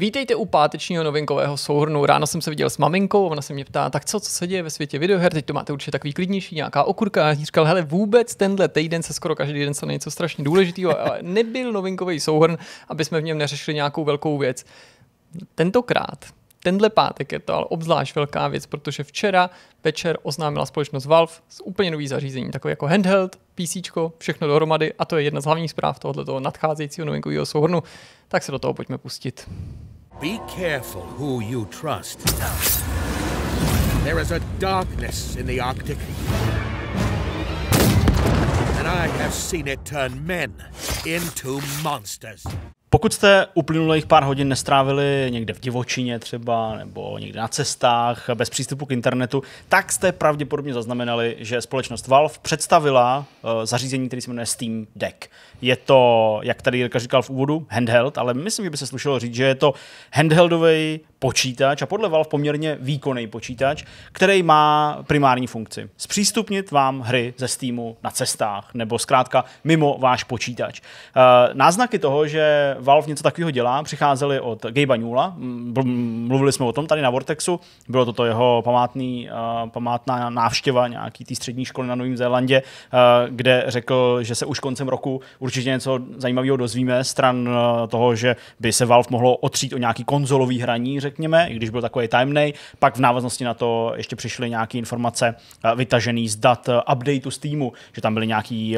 Vítejte u pátečního novinkového souhrnu. Ráno jsem se viděl s maminkou, ona se mě ptá, tak co, co se děje ve světě videoher, teď to máte určitě takový klidnější, nějaká okurka. A říkal, hele, vůbec tenhle týden se skoro každý den stane něco strašně důležitého, ale nebyl novinkový souhrn, aby jsme v něm neřešili nějakou velkou věc. Tentokrát Tenhle pátek je to ale obzvlášť velká věc, protože včera večer oznámila společnost Valve s úplně nový zařízení, takové jako handheld, PC, všechno dohromady a to je jedna z hlavních zpráv tohoto nadcházejícího novinkového souhrnu, tak se do toho pojďme pustit. Be careful who you trust. There is a darkness in the Arctic. And I have seen it turn men into monsters. Pokud jste uplynulých pár hodin nestrávili někde v divočině třeba, nebo někde na cestách, bez přístupu k internetu, tak jste pravděpodobně zaznamenali, že společnost Valve představila eh, zařízení, které se jmenuje Steam Deck. Je to, jak tady Jirka říkal v úvodu, handheld, ale myslím, že by se slušelo říct, že je to handheldový počítač a podle Valve poměrně výkonný počítač, který má primární funkci. Zpřístupnit vám hry ze Steamu na cestách nebo zkrátka mimo váš počítač. Eh, náznaky toho, že Valve něco takového dělá. Přicházeli od Gabe'a Newla, mluvili jsme o tom tady na Vortexu, bylo to, to jeho památný, eh, památná návštěva nějaký té střední školy na Novém Zélandě, eh, kde řekl, že se už koncem roku určitě něco zajímavého dozvíme stran eh, toho, že by se Valve mohlo otřít o nějaký konzolový hraní, řekněme, i když byl takový tajemný. Pak v návaznosti na to ještě přišly nějaké informace vytažený vytažené z dat updateu updateu Steamu, že tam byly nějaký,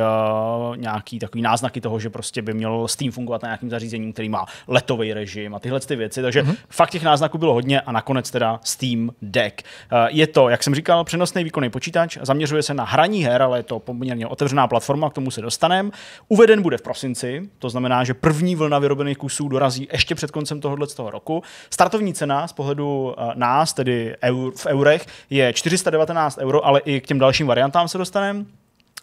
nějaký takový náznaky toho, že prostě by měl Steam fungovat na nějakým zařízení zařízením, který má letový režim a tyhle ty věci. Takže mm-hmm. fakt těch náznaků bylo hodně a nakonec teda Steam Deck. Eh, je to, jak jsem říkal, přenosný výkonný počítač, zaměřuje se na hraní her, ale je to poměrně otevřená platforma, k tomu se dostaneme. Uveden bude v prosinci, to znamená, že první vlna vyrobených kusů dorazí ještě před koncem tohoto toho roku. Startovní cena z pohledu eh, nás, tedy eur, v eurech, je 419 euro, ale i k těm dalším variantám se dostaneme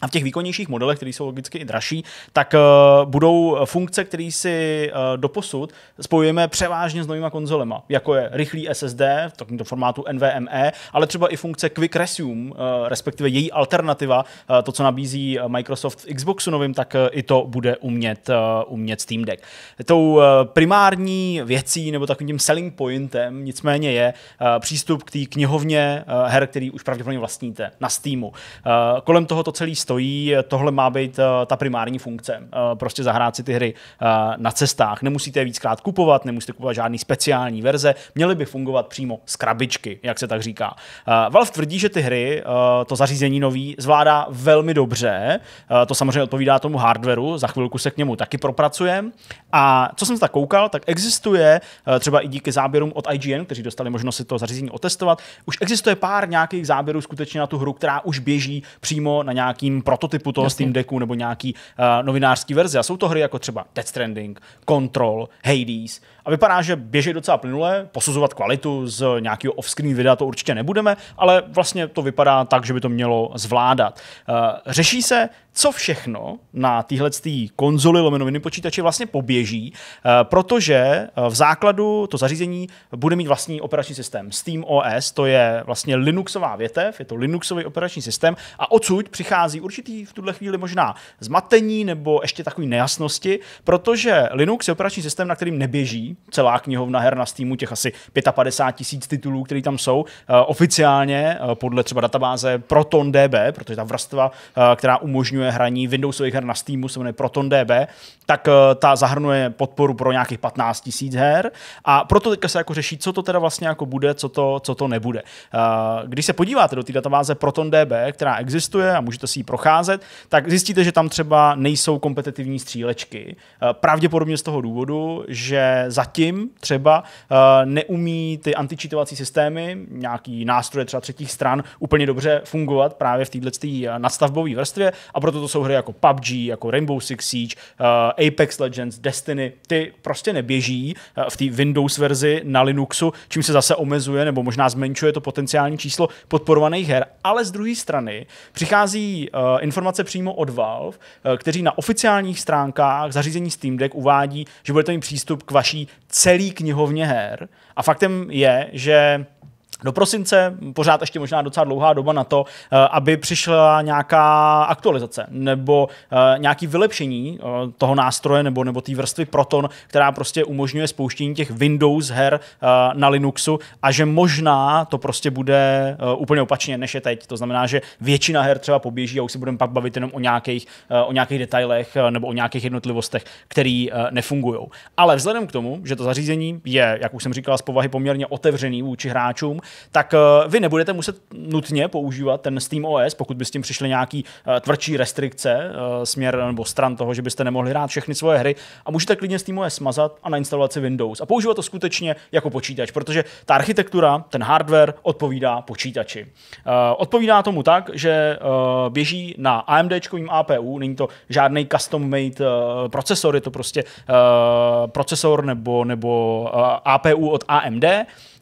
a v těch výkonnějších modelech, které jsou logicky i dražší, tak uh, budou funkce, které si uh, doposud spojujeme převážně s novýma konzolema, jako je rychlý SSD v takovémto formátu NVMe, ale třeba i funkce Quick Resume, uh, respektive její alternativa, uh, to, co nabízí Microsoft v Xboxu novým, tak uh, i to bude umět, uh, umět Steam Deck. Tou uh, primární věcí nebo takovým tím selling pointem nicméně je uh, přístup k té knihovně uh, her, který už pravděpodobně vlastníte na Steamu. Uh, kolem toho to celý stojí, eh, tohle má být eh, ta primární funkce. Eh, prostě zahrát si ty hry na cestách. Nemusíte je víckrát kupovat, nemusíte kupovat žádný speciální verze, měly by fungovat přímo z krabičky, jak se tak říká. Valve tvrdí, že ty hry, to zařízení nový, zvládá velmi dobře. To samozřejmě odpovídá tomu hardwareu, za chvilku se k němu taky propracujeme. A co jsem tak koukal, tak existuje třeba i díky záběrům od IGN, kteří dostali možnost si to zařízení otestovat, už existuje pár nějakých záběrů skutečně na tu hru, která už běží přímo na nějakým prototypu toho Jasně. Steam Decku nebo nějaký uh, novinářský verze. A jsou to hry jako třeba Death Stranding, Control, Hades, a vypadá, že běží docela plynule, posuzovat kvalitu z nějakého off-screen videa to určitě nebudeme, ale vlastně to vypadá tak, že by to mělo zvládat. Eh, řeší se, co všechno na téhle konzoli lomenoviny počítači vlastně poběží, eh, protože eh, v základu to zařízení bude mít vlastní operační systém. Steam OS, to je vlastně Linuxová větev, je to Linuxový operační systém a odsud přichází určitý v tuhle chvíli možná zmatení nebo ještě takové nejasnosti, protože Linux je operační systém, na kterým neběží celá knihovna her na Steamu, těch asi 55 tisíc titulů, které tam jsou, eh, oficiálně eh, podle třeba databáze ProtonDB, protože ta vrstva, eh, která umožňuje hraní Windowsových her na Steamu, se jmenuje ProtonDB, tak ta zahrnuje podporu pro nějakých 15 tisíc her a proto teďka se jako řeší, co to teda vlastně jako bude, co to, co to nebude. Když se podíváte do té databáze ProtonDB, která existuje a můžete si ji procházet, tak zjistíte, že tam třeba nejsou kompetitivní střílečky. Pravděpodobně z toho důvodu, že za zatím třeba eh, neumí ty antičitovací systémy, nějaký nástroje třeba třetích stran úplně dobře fungovat právě v této eh, nadstavbové vrstvě a proto to jsou hry jako PUBG, jako Rainbow Six Siege, eh, Apex Legends, Destiny, ty prostě neběží v té Windows verzi na Linuxu, čím se zase omezuje nebo možná zmenšuje to potenciální číslo podporovaných her, ale z druhé strany přichází informace přímo od Valve, kteří na oficiálních stránkách zařízení Steam Deck uvádí, že budete mít přístup k vaší celý knihovně her. A faktem je, že do prosince, pořád ještě možná docela dlouhá doba na to, eh, aby přišla nějaká aktualizace nebo eh, nějaký vylepšení eh, toho nástroje nebo, nebo té vrstvy Proton, která prostě umožňuje spouštění těch Windows her na Linuxu a že možná to prostě bude úplně opačně, než je teď. To znamená, že většina her třeba poběží a už se budeme pak bavit jenom o nějakých, o nějakých detailech nebo o nějakých jednotlivostech, které nefungují. Ale vzhledem k tomu, že to zařízení je, jak už jsem říkal, z povahy poměrně otevřený vůči hráčům, tak eh, vy nebudete muset nutně používat ten Steam OS, pokud by s tím přišly nějaký eh, tvrdší restrikce eh, směr nebo stran toho, že byste nemohli hrát všechny svoje hry a můžete klidně Steam OS smazat a nainstalovat si Windows a používat to skutečně jako počítač, protože ta architektura, ten hardware odpovídá počítači. Odpovídá tomu tak, že běží na AMD APU, není to žádný custom made procesor, je to prostě procesor nebo, nebo APU od AMD,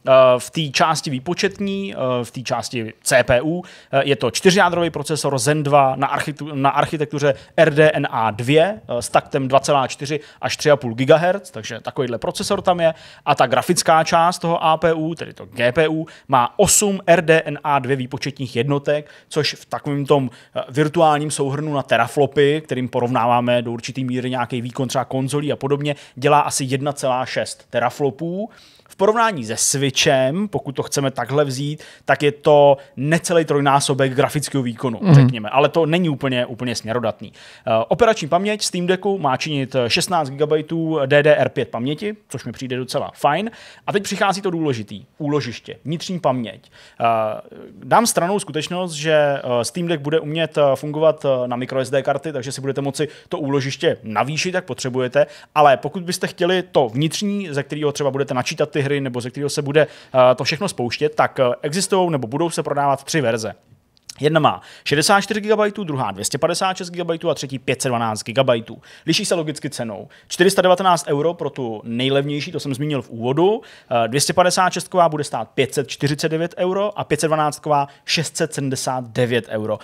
Eh, v té části výpočetní, eh, v té části CPU, eh, je to čtyřjádrový procesor Zen 2 na, architu, na architektuře RDNA 2 s taktem 2,4 až 3,5 GHz, takže takovýhle procesor tam je. A ta grafická část toho APU, tedy to GPU, má 8 RDNA 2 výpočetních jednotek, což v takovém tom virtuálním souhrnu na teraflopy, kterým porovnáváme do určitý míry nějaký výkon třeba konzolí a podobně, dělá asi 1,6 teraflopů porovnání se Switchem, pokud to chceme takhle vzít, tak je to necelý trojnásobek grafického výkonu, mm řekněme. Ale to není úplně, úplně směrodatný. Uh, operační paměť Steam Decku má činit 16 GB DDR5 paměti, což mi přijde docela fajn. A teď přichází to důležitý, úložiště, vnitřní paměť. Uh, dám stranou skutečnost, že eh, Steam Deck bude umět fungovat na microSD karty, takže si budete moci to úložiště navýšit, jak potřebujete, ale pokud byste chtěli to vnitřní, ze kterého třeba budete načítat ty hry nebo ze kterého se bude eh, to všechno spouštět, tak eh, existují nebo budou se prodávat tři verze. Jedna má 64 GB, druhá 256 GB a třetí 512 GB. Liší se logicky cenou. 419 euro pro tu nejlevnější, to jsem zmínil v úvodu, 256 eh, bude stát 549 euro a 512 679 euro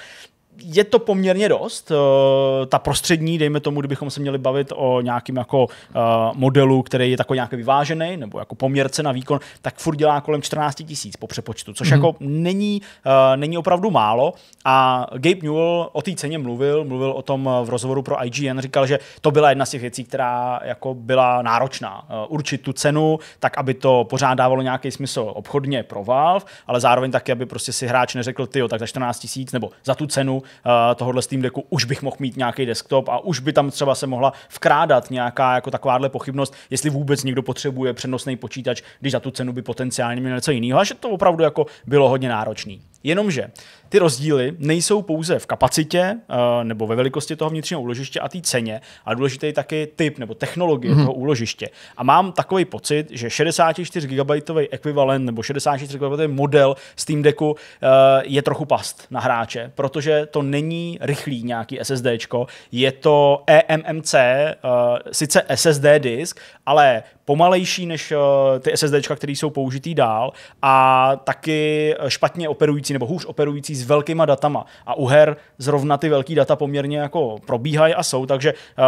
je to poměrně dost. Eh, ta prostřední, dejme tomu, kdybychom se měli bavit o nějakým jako eh, modelu, který je takový nějaký vyvážený, nebo jako poměrce na výkon, tak furt dělá kolem 14 tisíc po přepočtu, což mm-hmm. jako není, eh, není opravdu málo. A Gabe Newell o té ceně mluvil, mluvil o tom v rozhovoru pro IGN, říkal, že to byla jedna z těch věcí, která jako byla náročná. Určit tu cenu, tak aby to pořád dávalo nějaký smysl obchodně pro Valve, ale zároveň taky, aby prostě si hráč neřekl, ty tak za 14 tisíc nebo za tu cenu Eh, tohohle Steam Decku už bych mohl mít nějaký desktop a už by tam třeba se mohla vkrádat nějaká jako takováhle pochybnost, jestli vůbec někdo potřebuje přenosný počítač, když za tu cenu by potenciálně měl něco jiného, a že to opravdu jako bylo hodně náročný. Jenomže ty rozdíly nejsou pouze v kapacitě eh, nebo ve velikosti toho vnitřního úložiště a té ceně, ale důležitý je taky typ nebo technologie mm-hmm. toho úložiště. A mám takový pocit, že 64 GB ekvivalent nebo 64 GB model Steam Decku eh, je trochu past na hráče, protože to není rychlý nějaký SSD, je to EMMC, eh, sice SSD disk, ale pomalejší než ty SSD, které jsou použitý dál a taky špatně operující operující nebo hůř operující s velkýma datama. A u her zrovna ty velký data poměrně jako probíhají a jsou, takže uh,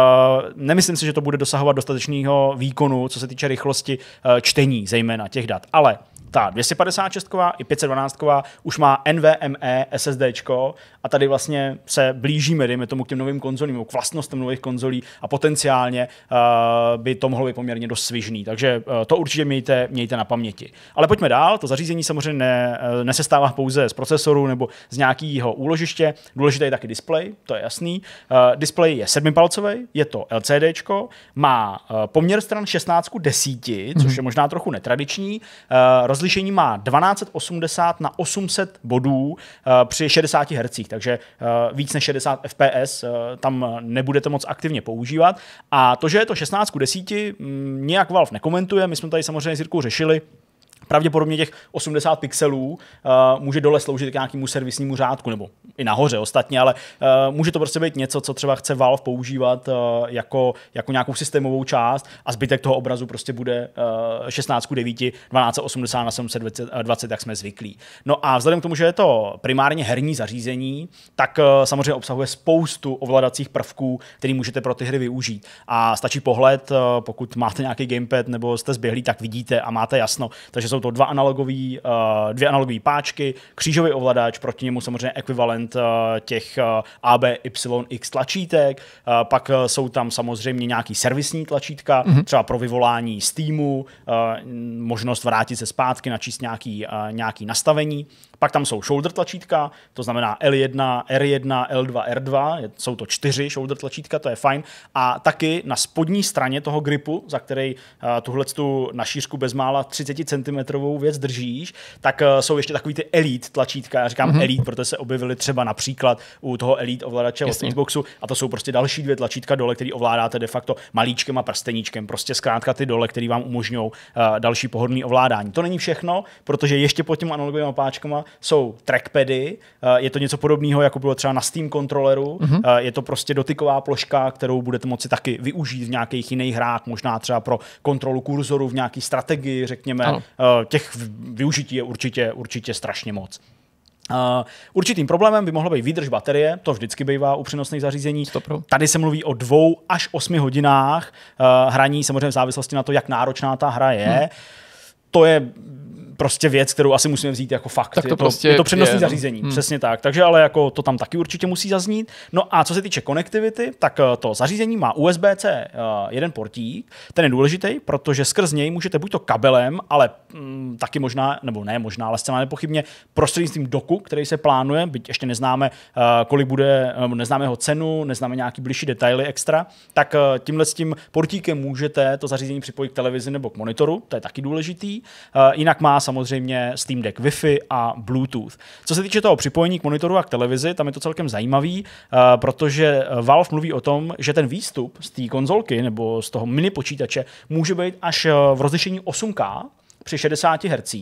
nemyslím si, že to bude dosahovat dostatečného výkonu, co se týče rychlosti uh, čtení, zejména těch dat. Ale ta 256 i 512 už má NVMe SSD a tady vlastně se blížíme, dejme tomu, k těm novým konzolím, k vlastnostem nových konzolí a potenciálně uh, by to mohlo být poměrně dost svižný. Takže uh, to určitě mějte, mějte na paměti. Ale pojďme dál, to zařízení samozřejmě ne, uh, nesestává pouze z procesoru nebo z nějakého úložiště, důležité je taky displej, to je jasný. Uh, displej je sedmipalcový, je to LCD, má uh, poměr stran 16 10, mm-hmm. což je možná trochu netradiční, uh, rozlišení má 1280 na 800 bodů eh, při 60 Hz, takže eh, víc než 60 fps eh, tam nebudete moc aktivně používat. A to, že je to 16 10, mm, nějak Valve nekomentuje, my jsme tady samozřejmě s Jirkou řešili, pravděpodobně těch 80 pixelů uh, může dole sloužit k nějakému servisnímu řádku, nebo i nahoře ostatně, ale uh, může to prostě být něco, co třeba chce Valve používat uh, jako, jako nějakou systémovou část a zbytek toho obrazu prostě bude uh, 16 9, 1280 na 720, jak jsme zvyklí. No a vzhledem k tomu, že je to primárně herní zařízení, tak uh, samozřejmě obsahuje spoustu ovladacích prvků, který můžete pro ty hry využít. A stačí pohled, uh, pokud máte nějaký gamepad nebo jste zběhlí, tak vidíte a máte jasno. Takže jsou to dva analogový, uh, dvě analogové páčky, křížový ovladač, proti němu samozřejmě ekvivalent uh, těch uh, eh, AB, Y, X tlačítek, uh, pak jsou tam samozřejmě nějaký servisní tlačítka, mm-hmm. třeba pro vyvolání Steamu, uh, možnost vrátit se zpátky, načíst nějaký, uh, nějaký nastavení. Pak tam jsou shoulder tlačítka, to znamená L1, R1, L2, R2, jsou to čtyři shoulder tlačítka, to je fajn. A taky na spodní straně toho gripu, za který eh, tuhle tu na šířku bezmála 30 cm věc držíš, tak eh, jsou ještě takový ty Elite tlačítka. Já říkám mm-hmm. Elite, protože se objevily třeba například u toho Elite ovladače od Xboxu a to jsou prostě další dvě tlačítka dole, který ovládáte de facto malíčkem a prsteníčkem. Prostě zkrátka ty dole, který vám umožňují eh, další pohodlný ovládání. To není všechno, protože ještě pod těma analogovými páčkama jsou trackpady, eh, je to něco podobného, jako bylo třeba na Steam kontroleru, mm-hmm. je to prostě dotyková ploška, kterou budete moci taky využít v nějakých jiných hrách, možná třeba pro kontrolu kurzoru v nějaké strategii, řekněme. Ano. Eh, těch využití je určitě, určitě strašně moc. Uh, určitým problémem by mohla být výdrž baterie, to vždycky bývá u přenosných zařízení. Stopro. Tady se mluví o dvou až osmi hodinách uh, hraní, samozřejmě v závislosti na to, jak náročná ta hra je. Hmm. To je prostě věc, kterou asi musíme vzít jako fakt. Tak to je, to, prostě je to je, no. zařízení, hmm. přesně tak. Takže ale jako to tam taky určitě musí zaznít. No a co se týče konektivity, tak eh, to zařízení má USB-C eh, jeden portík, ten je důležitý, protože skrz něj můžete buď to kabelem, ale mm, taky možná, nebo ne možná, ale zcela nepochybně prostřednictvím doku, který se plánuje, byť ještě neznáme, eh, kolik bude, neznáme jeho cenu, neznáme nějaký blížší detaily extra, tak tímhle s tím portíkem můžete to zařízení připojit k televizi nebo k monitoru, to je taky důležitý. Jinak má samozřejmě Steam Deck Wi-Fi a Bluetooth. Co se týče toho připojení k monitoru a k televizi, tam je to celkem zajímavý, eh, protože eh, Valve mluví o tom, že ten výstup z té konzolky nebo z toho mini počítače může být až eh, v rozlišení 8K, při 60 Hz,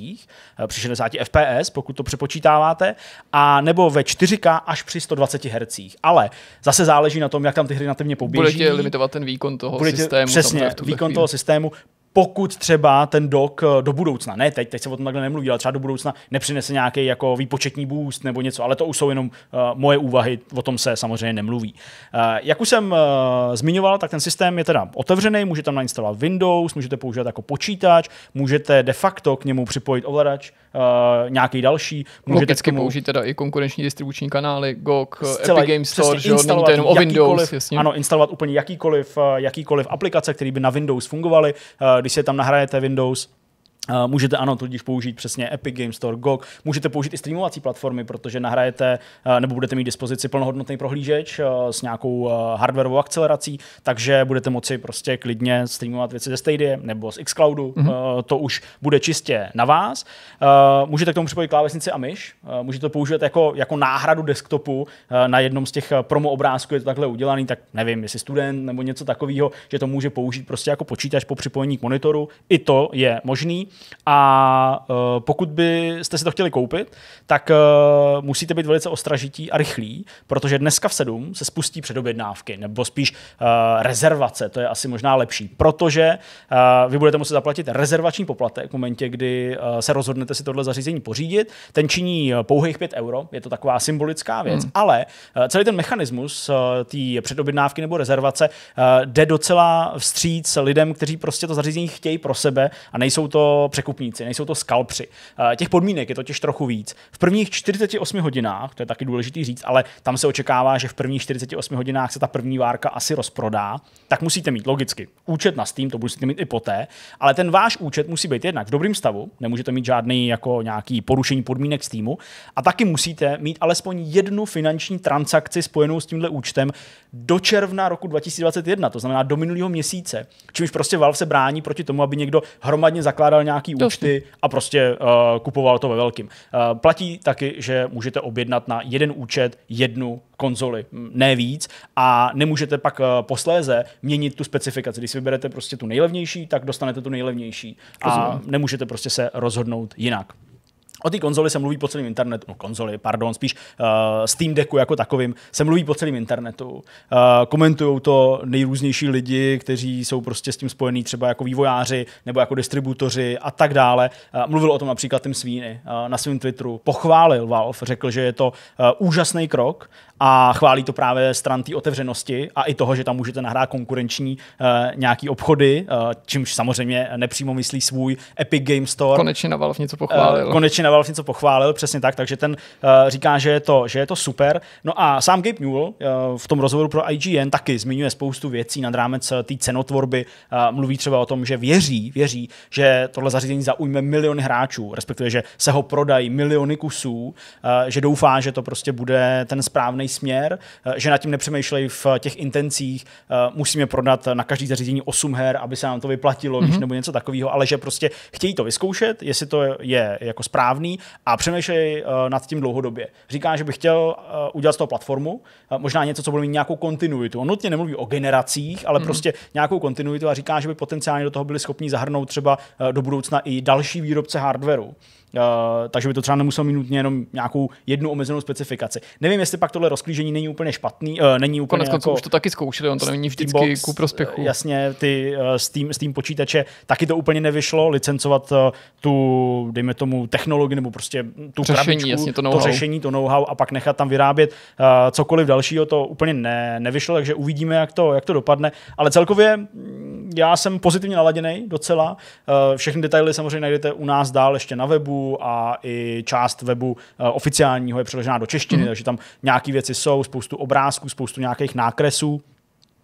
při 60 fps, pokud to přepočítáváte, a nebo ve 4K až při 120 Hz. Ale zase záleží na tom, jak tam ty hry nativně poběží. Budete limitovat ten výkon toho Budete, systému. Přesně, výkon chvíli. toho systému pokud třeba ten dok eh, do budoucna, ne teď, teď se o tom takhle nemluví, ale třeba do budoucna nepřinese nějaký jako výpočetní boost nebo něco, ale to už jsou jenom uh, moje úvahy, o tom se samozřejmě nemluví. Uh, jak už jsem uh, zmiňoval, tak ten systém je teda otevřený, můžete tam nainstalovat Windows, můžete používat jako počítač, můžete de facto k němu připojit ovladač, uh, nějaký další. Můžete Logicky tomu... použít teda i konkurenční distribuční kanály, GOG, Zcela, Epic Games Store, že to jenom o Windows. Jasně. Ano, instalovat úplně jakýkoliv, jakýkoliv aplikace, které by na Windows fungovaly, uh, když se tam nahrajete Windows, Uh, můžete ano, tudíž použít přesně Epic Games Store, GOG, můžete použít i streamovací platformy, protože nahrajete uh, nebo budete mít dispozici plnohodnotný prohlížeč uh, s nějakou hardwareovou akcelerací, takže budete moci prostě klidně streamovat věci ze Stadia nebo z xCloudu, mm-hmm. to už bude čistě na vás. Můžete k tomu připojit klávesnici a myš, můžete to použít jako, jako náhradu desktopu na jednom z těch promo obrázků, je to takhle udělaný, tak nevím, jestli student nebo něco takového, že to může použít prostě jako počítač po připojení k monitoru, i to je možný a eh, pokud byste si to chtěli koupit, tak eh, musíte být velice ostražití a rychlí, protože dneska v 7 se spustí předobjednávky, nebo spíš eh, rezervace, to je asi možná lepší, protože vy budete muset zaplatit rezervační poplatek v momentě, kdy se rozhodnete si tohle zařízení pořídit. Ten činí pouhých 5 euro, je to taková symbolická věc, hmm. ale celý ten mechanismus té předobjednávky nebo rezervace jde docela vstříc lidem, kteří prostě to zařízení chtějí pro sebe a nejsou to překupníci, nejsou to skalpři. Eh, těch podmínek je totiž trochu víc. V prvních 48 hodinách, to je taky důležitý říct, ale tam se očekává, že v prvních 48 hodinách se ta první várka asi rozprodá, tak musíte mít logicky účet na Steam, to musíte mít i poté, ale ten váš účet musí být jednak v dobrém stavu, nemůžete mít žádný jako nějaký porušení podmínek týmu a taky musíte mít alespoň jednu finanční transakci spojenou s tímhle účtem do června roku 2021, to znamená do minulého měsíce, čímž prostě Valve se brání proti tomu, aby někdo hromadně zakládal nějaký nějaký to účty a prostě uh, kupoval to ve velkým. Uh, platí taky, že můžete objednat na jeden účet jednu konzoli, ne víc, a nemůžete pak uh, posléze měnit tu specifikaci. Když si vyberete prostě tu nejlevnější, tak dostanete tu nejlevnější a nemůžete prostě se rozhodnout jinak. O té konzoli se mluví po celém internetu, no konzoli, pardon, spíš uh, Steam Decku jako takovým, se mluví po celém internetu. Uh, komentují to nejrůznější lidi, kteří jsou prostě s tím spojení třeba jako vývojáři nebo jako distributoři a tak dále. Uh, mluvil o tom například Tim Svíny uh, na svém Twitteru, pochválil Valve, řekl, že je to uh, úžasný krok a chválí to právě stran té otevřenosti a i toho, že tam můžete nahrát konkurenční uh, nějaký obchody, uh, čímž samozřejmě nepřímo myslí svůj Epic Game Store. Konečně na Valve něco pochválil. Uh, konečně na Valve něco pochválil, přesně tak, takže ten uh, říká, že je, to, že je to super. No a sám Gabe Newell uh, v tom rozhovoru pro IGN taky zmiňuje spoustu věcí nad rámec té cenotvorby. Uh, mluví třeba o tom, že věří, věří, že tohle zařízení zaujme miliony hráčů, respektive, že se ho prodají miliony kusů, uh, že doufá, že to prostě bude ten správný směr, eh, že nad tím nepřemýšlej v eh, těch intencích, eh, musíme prodat na každý zařízení 8 her, aby se nám to vyplatilo, mm-hmm. nebo něco takového, ale že prostě chtějí to vyzkoušet, jestli to je jako správný a přemýšlej nad tím dlouhodobě. Říká, že bych chtěl udělat z toho platformu, možná něco, co bude mít nějakou kontinuitu. On nutně nemluví o generacích, ale mm-hmm. prostě nějakou kontinuitu a říká, že by potenciálně do toho byli schopni zahrnout třeba do budoucna i další výrobce hardwareu. Eh, takže by to třeba nemuselo mít nutně jenom nějakou jednu omezenou specifikaci. Nevím, jestli pak tohle rozklížení není úplně špatný, eh, není úplně Konec jako už to taky zkoušeli, on to není vždycky box, ku prospěchu. Eh, jasně, ty s tím, s tím počítače taky to úplně nevyšlo, licencovat tu, dejme tomu, technologii nebo prostě tu řešení, krabičku, jasně, to, know-how. to řešení, to know-how a pak nechat tam vyrábět uh, cokoliv dalšího, to úplně ne, nevyšlo, takže uvidíme, jak to, jak to dopadne. Ale celkově mm, já jsem pozitivně naladěný docela. Uh, všechny detaily samozřejmě najdete u nás dál ještě na webu, a i část webu eh, oficiálního je přeložená do češtiny, mm takže tam nějaké věci jsou, spoustu obrázků, spoustu nějakých nákresů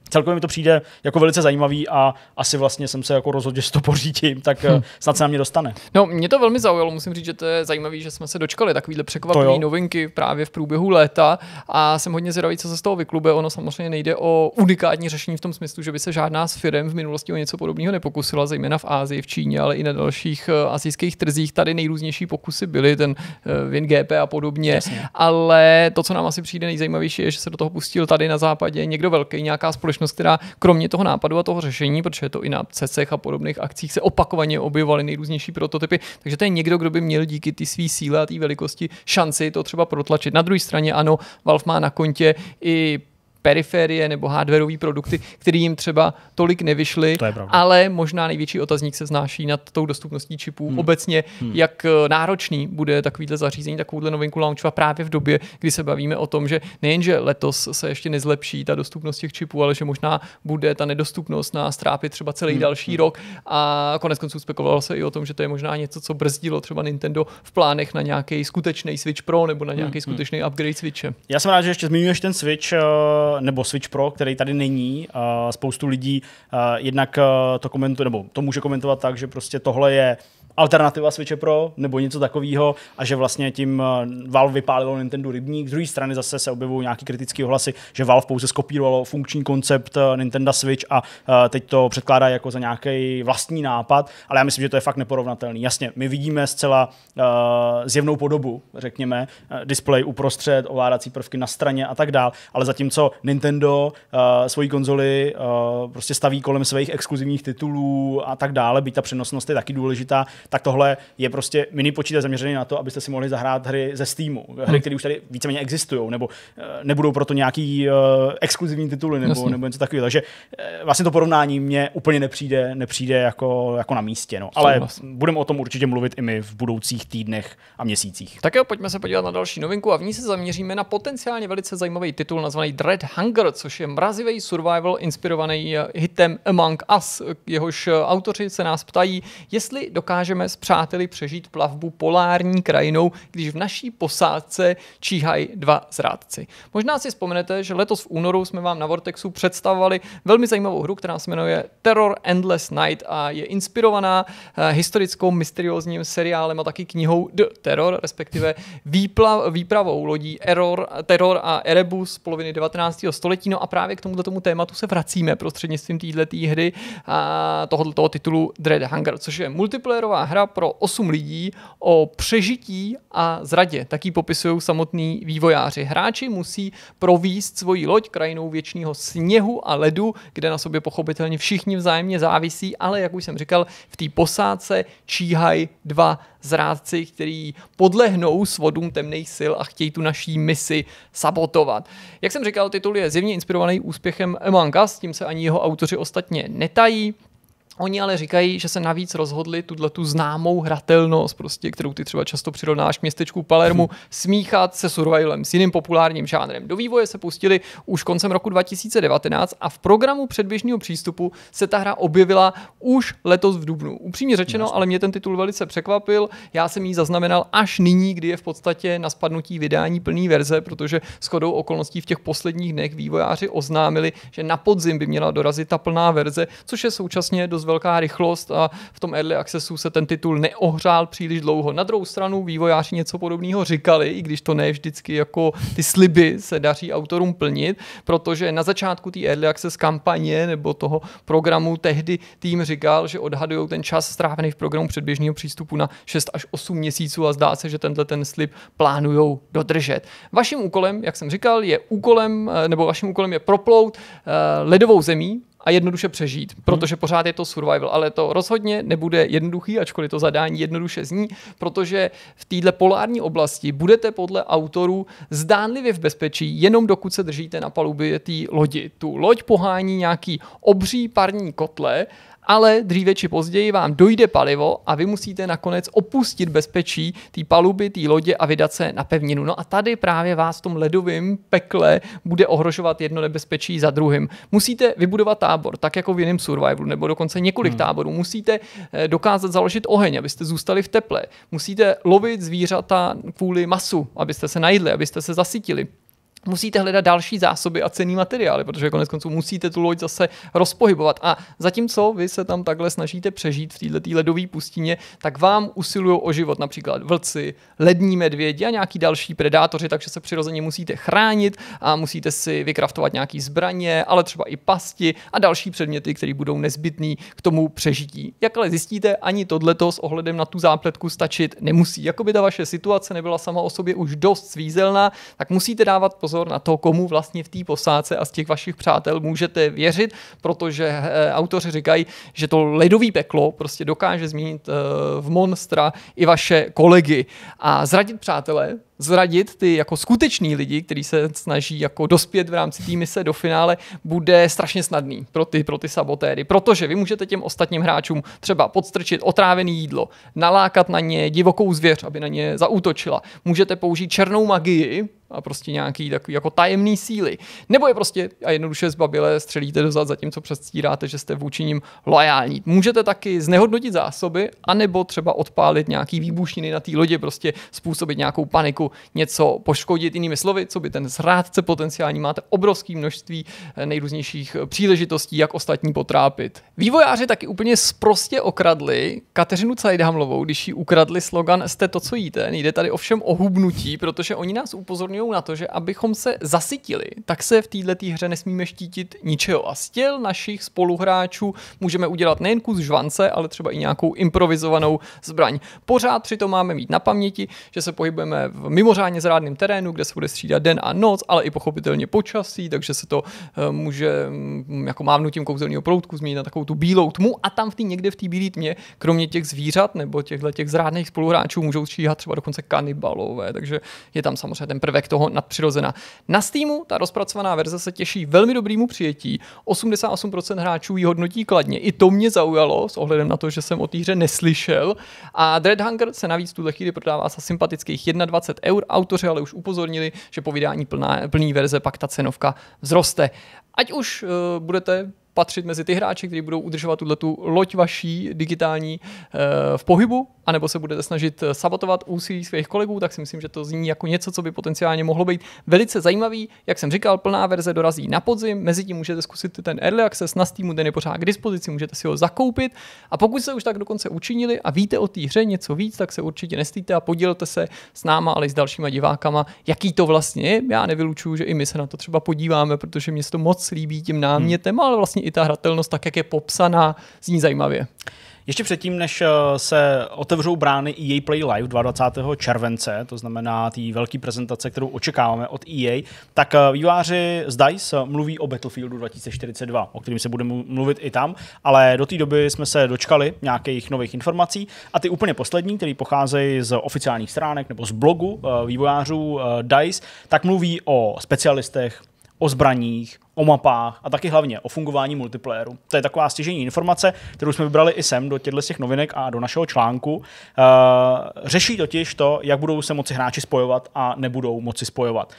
celkově mi to přijde jako velice zajímavý a asi vlastně jsem se jako rozhodl, že si to pořídím, tak hmm. snad se na mě dostane. No, mě to velmi zaujalo, musím říct, že to je zajímavý, že jsme se dočkali takovýhle překvapivé novinky právě v průběhu léta a jsem hodně zvědavý, co se z toho vyklube. Ono samozřejmě nejde o unikátní řešení v tom smyslu, že by se žádná z firm v minulosti o něco podobného nepokusila, zejména v Ázii, v Číně, ale i na dalších eh, asijských trzích. Tady nejrůznější pokusy byly, ten eh, WinGP a podobně, Jasně. ale to, co nám asi přijde nejzajímavější, je, že se do toho pustil tady na západě někdo velký, nějaká společnost společnost, která kromě toho nápadu a toho řešení, protože je to i na cecech a podobných akcích, se opakovaně objevovaly nejrůznější prototypy, takže to je někdo, kdo by měl díky ty své síle a té velikosti šanci to třeba protlačit. Na druhé straně ano, Valve má na kontě i periferie nebo hardwareové produkty, které jim třeba tolik nevyšly, to ale možná největší otazník se znáší nad tou dostupností čipů. Hmm. Obecně, hmm. jak eh, náročný bude takovýhle zařízení, takovouhle novinku launchovat právě v době, kdy se bavíme o tom, že nejenže letos se ještě nezlepší ta dostupnost těch čipů, ale že možná bude ta nedostupnost nás trápit třeba celý hmm. další hmm. rok. A konec konců spekulovalo se i o tom, že to je možná něco, co brzdilo třeba Nintendo v plánech na nějaký skutečný Switch Pro nebo na hmm, nějaký hmm. skutečný upgrade Switche. Já jsem rád, že ještě zmiňuješ ten Switch eh, nebo Switch Pro, který tady není. Spoustu lidí jednak eh, to komentuje, nebo to může komentovat tak, že prostě tohle je alternativa Switche Pro nebo něco takového a že vlastně tím eh, Valve vypálilo Nintendo rybník. Z druhé strany zase se objevují nějaké kritické ohlasy, že Valve pouze skopírovalo funkční koncept eh, Nintendo Switch a eh, teď to předkládá jako za nějaký vlastní nápad, ale já myslím, že to je fakt neporovnatelný. Jasně, my vidíme zcela uh, zjevnou podobu, řekněme, displej uprostřed, ovládací prvky na straně a tak dál, ale zatímco Nintendo uh, svoji konzoli uh, prostě staví kolem svých exkluzivních titulů a tak dále, byť ta přenosnost je taky důležitá, tak tohle je prostě mini počítač zaměřený na to, abyste si mohli zahrát hry ze Steamu, hry, hmm. které už tady víceméně existují, nebo eh, nebudou proto nějaký uh, exkluzivní tituly nebo, nebo něco takového. Takže eh, vlastně to porovnání mě úplně nepřijde, nepřijde jako, jako na místě. No. Ale vlastně. budeme o tom určitě mluvit i my v budoucích týdnech a měsících. Tak jo, pojďme se podívat na další novinku a v ní se zaměříme na potenciálně velice zajímavý titul nazvaný Dread Hunger, což je mrazivý survival inspirovaný hitem Among Us. Jehož autoři se nás ptají, jestli dokáže dokážeme s přáteli přežít plavbu polární krajinou, když v naší posádce číhají dva zrádci. Možná si vzpomenete, že letos v únoru jsme vám na Vortexu představovali velmi zajímavou hru, která se jmenuje Terror Endless Night a je inspirovaná eh, historickou mysteriózním seriálem a taky knihou The Terror, respektive výplav, výpravou lodí Error, Terror a Erebus z poloviny 19. století. No a právě k tomuto tomu tématu se vracíme prostřednictvím této hry a tohoto titulu Dread Hunger, což je multiplayerová zajímavá hra pro 8 lidí o přežití a zradě. Tak ji popisují samotní vývojáři. Hráči musí províst svoji loď krajinou věčního sněhu a ledu, kde na sobě pochopitelně všichni vzájemně závisí, ale jak už jsem říkal, v té posádce číhají dva zrádci, který podlehnou svodům temných sil a chtějí tu naší misi sabotovat. Jak jsem říkal, titul je zjevně inspirovaný úspěchem Among Us, tím se ani jeho autoři ostatně netají. Oni ale říkají, že se navíc rozhodli tuhle tu známou hratelnost, prostě, kterou ty třeba často přirovnáš k městečku Palermu, mhm. smíchat se survivalem s jiným populárním žánrem. Do vývoje se pustili už koncem roku 2019 a v programu předběžného přístupu se ta hra objevila už letos v Dubnu. Upřímně řečeno, ale mě ten titul velice překvapil. Já jsem ji zaznamenal až nyní, kdy je v podstatě na spadnutí vydání plný verze, protože shodou okolností v těch posledních dnech vývojáři oznámili, že na podzim by měla dorazit ta plná verze, což je současně dost velká rychlost a v tom early accessu se ten titul neohřál příliš dlouho. Na druhou stranu vývojáři něco podobného říkali, i když to ne vždycky jako ty sliby se daří autorům plnit, protože na začátku té early access kampaně nebo toho programu tehdy tým říkal, že odhadují ten čas strávený v programu předběžného přístupu na 6 až 8 měsíců a zdá se, že tenhle ten slib plánují dodržet. Vaším úkolem, jak jsem říkal, je úkolem, eh, nebo vaším úkolem je proplout eh, ledovou zemí, a jednoduše přežít, mhm. protože pořád je to survival, ale to rozhodně nebude jednoduchý, ačkoliv to zadání jednoduše zní, protože v této polární oblasti budete podle autorů zdánlivě v bezpečí, jenom dokud se držíte na palubě té lodi. Tu loď pohání nějaký obří parní kotle, ale dříve či později vám dojde palivo a vy musíte nakonec opustit bezpečí té paluby, té lodě a vydat se na pevninu. No a tady právě vás v tom ledovém pekle bude ohrožovat jedno nebezpečí za druhým. Musíte vybudovat tábor, tak jako v jiném survivalu, nebo dokonce několik hmm. táborů. Musíte eh, dokázat založit oheň, abyste zůstali v teple. Musíte lovit zvířata kvůli masu, abyste se najedli, abyste se zasytili musíte hledat další zásoby a cený materiály, protože konec konců musíte tu loď zase rozpohybovat. A zatímco vy se tam takhle snažíte přežít v této ledové pustině, tak vám usilují o život například vlci, lední medvědi a nějaký další predátoři, takže se přirozeně musíte chránit a musíte si vykraftovat nějaký zbraně, ale třeba i pasti a další předměty, které budou nezbytné k tomu přežití. Jak ale zjistíte, ani tohleto s ohledem na tu zápletku stačit nemusí. Jakoby ta vaše situace nebyla sama o sobě už dost svízelná, tak musíte dávat pozor na to, komu vlastně v té posádce a z těch vašich přátel můžete věřit, protože eh, autoři říkají, že to ledový peklo prostě dokáže změnit eh, v monstra i vaše kolegy. A zradit přátelé, zradit ty jako skuteční lidi, kteří se snaží jako dospět v rámci té mise do finále, bude strašně snadný pro ty, pro ty sabotéry, protože vy můžete těm ostatním hráčům třeba podstrčit otrávené jídlo, nalákat na ně divokou zvěř, aby na ně zaútočila. Můžete použít černou magii, a prostě nějaký takový jako tajemný síly. Nebo je prostě a jednoduše zbabile střelíte dozad, co přestíráte, že jste vůči ním loajální. Můžete taky znehodnotit zásoby, anebo třeba odpálit nějaký výbušniny na té lodě, prostě způsobit nějakou paniku, něco poškodit jinými slovy, co by ten zrádce potenciální máte obrovské množství eh, nejrůznějších eh, příležitostí, jak ostatní potrápit. Vývojáři taky úplně sprostě okradli Kateřinu Cajdhamlovou, když jí ukradli slogan Jste to, co jíte. Nejde tady ovšem o hubnutí, protože oni nás upozorňují upozorňují na to, že abychom se zasytili, tak se v této hře nesmíme štítit ničeho. A z těl našich spoluhráčů můžeme udělat nejen kus žvance, ale třeba i nějakou improvizovanou zbraň. Pořád při to máme mít na paměti, že se pohybujeme v mimořádně zrádném terénu, kde se bude střídat den a noc, ale i pochopitelně počasí, takže se to eh, může mm, jako mávnutím kouzelního proutku změnit na takovou tu bílou tmu a tam v té někde v té bílé tmě, kromě těch zvířat nebo těchto těch zrádných spoluhráčů, můžou stříhat třeba dokonce kanibalové, takže je tam samozřejmě ten prvek toho nadpřirozena. Na Steamu ta rozpracovaná verze se těší velmi dobrýmu přijetí. 88% hráčů ji hodnotí kladně. I to mě zaujalo s ohledem na to, že jsem o té hře neslyšel. A Hunger se navíc tuhle chvíli prodává za sympatických 21 eur. Autoři ale už upozornili, že po vydání plná, plný verze pak ta cenovka vzroste. Ať už uh, budete patřit mezi ty hráče, kteří budou udržovat tuhle tu loď vaší digitální eh, v pohybu, anebo se budete snažit eh, sabotovat úsilí svých kolegů, tak si myslím, že to zní jako něco, co by potenciálně mohlo být velice zajímavý. Jak jsem říkal, plná verze dorazí na podzim, mezi tím můžete zkusit ten early access na Steamu, ten je pořád k dispozici, můžete si ho zakoupit a pokud se už tak dokonce učinili a víte o té hře něco víc, tak se určitě nestýte a podělte se s náma, ale i s dalšíma divákama, jaký to vlastně je. Já nevylučuju, že i my se na to třeba podíváme, protože mě se to moc líbí tím námětem, hmm. ale vlastně vlastně i ta hratelnost, tak jak je popsaná, zní zajímavě. Ještě předtím, než eh, se otevřou brány EA Play Live 22. července, to znamená té velké prezentace, kterou očekáváme od EA, tak eh, výváři z DICE mluví o Battlefieldu 2042, o kterém se budeme mluvit i tam, ale do té doby jsme se dočkali nějakých nových informací a ty úplně poslední, které pocházejí z oficiálních stránek nebo z blogu eh, vývojářů DICE, tak mluví o specialistech, o zbraních, o mapách a taky hlavně o fungování multiplayeru. To je taková stěžení informace, kterou jsme vybrali i sem do těchto těch novinek a do našeho článku. Eh, řeší totiž to, jak budou se moci hráči spojovat a nebudou moci spojovat.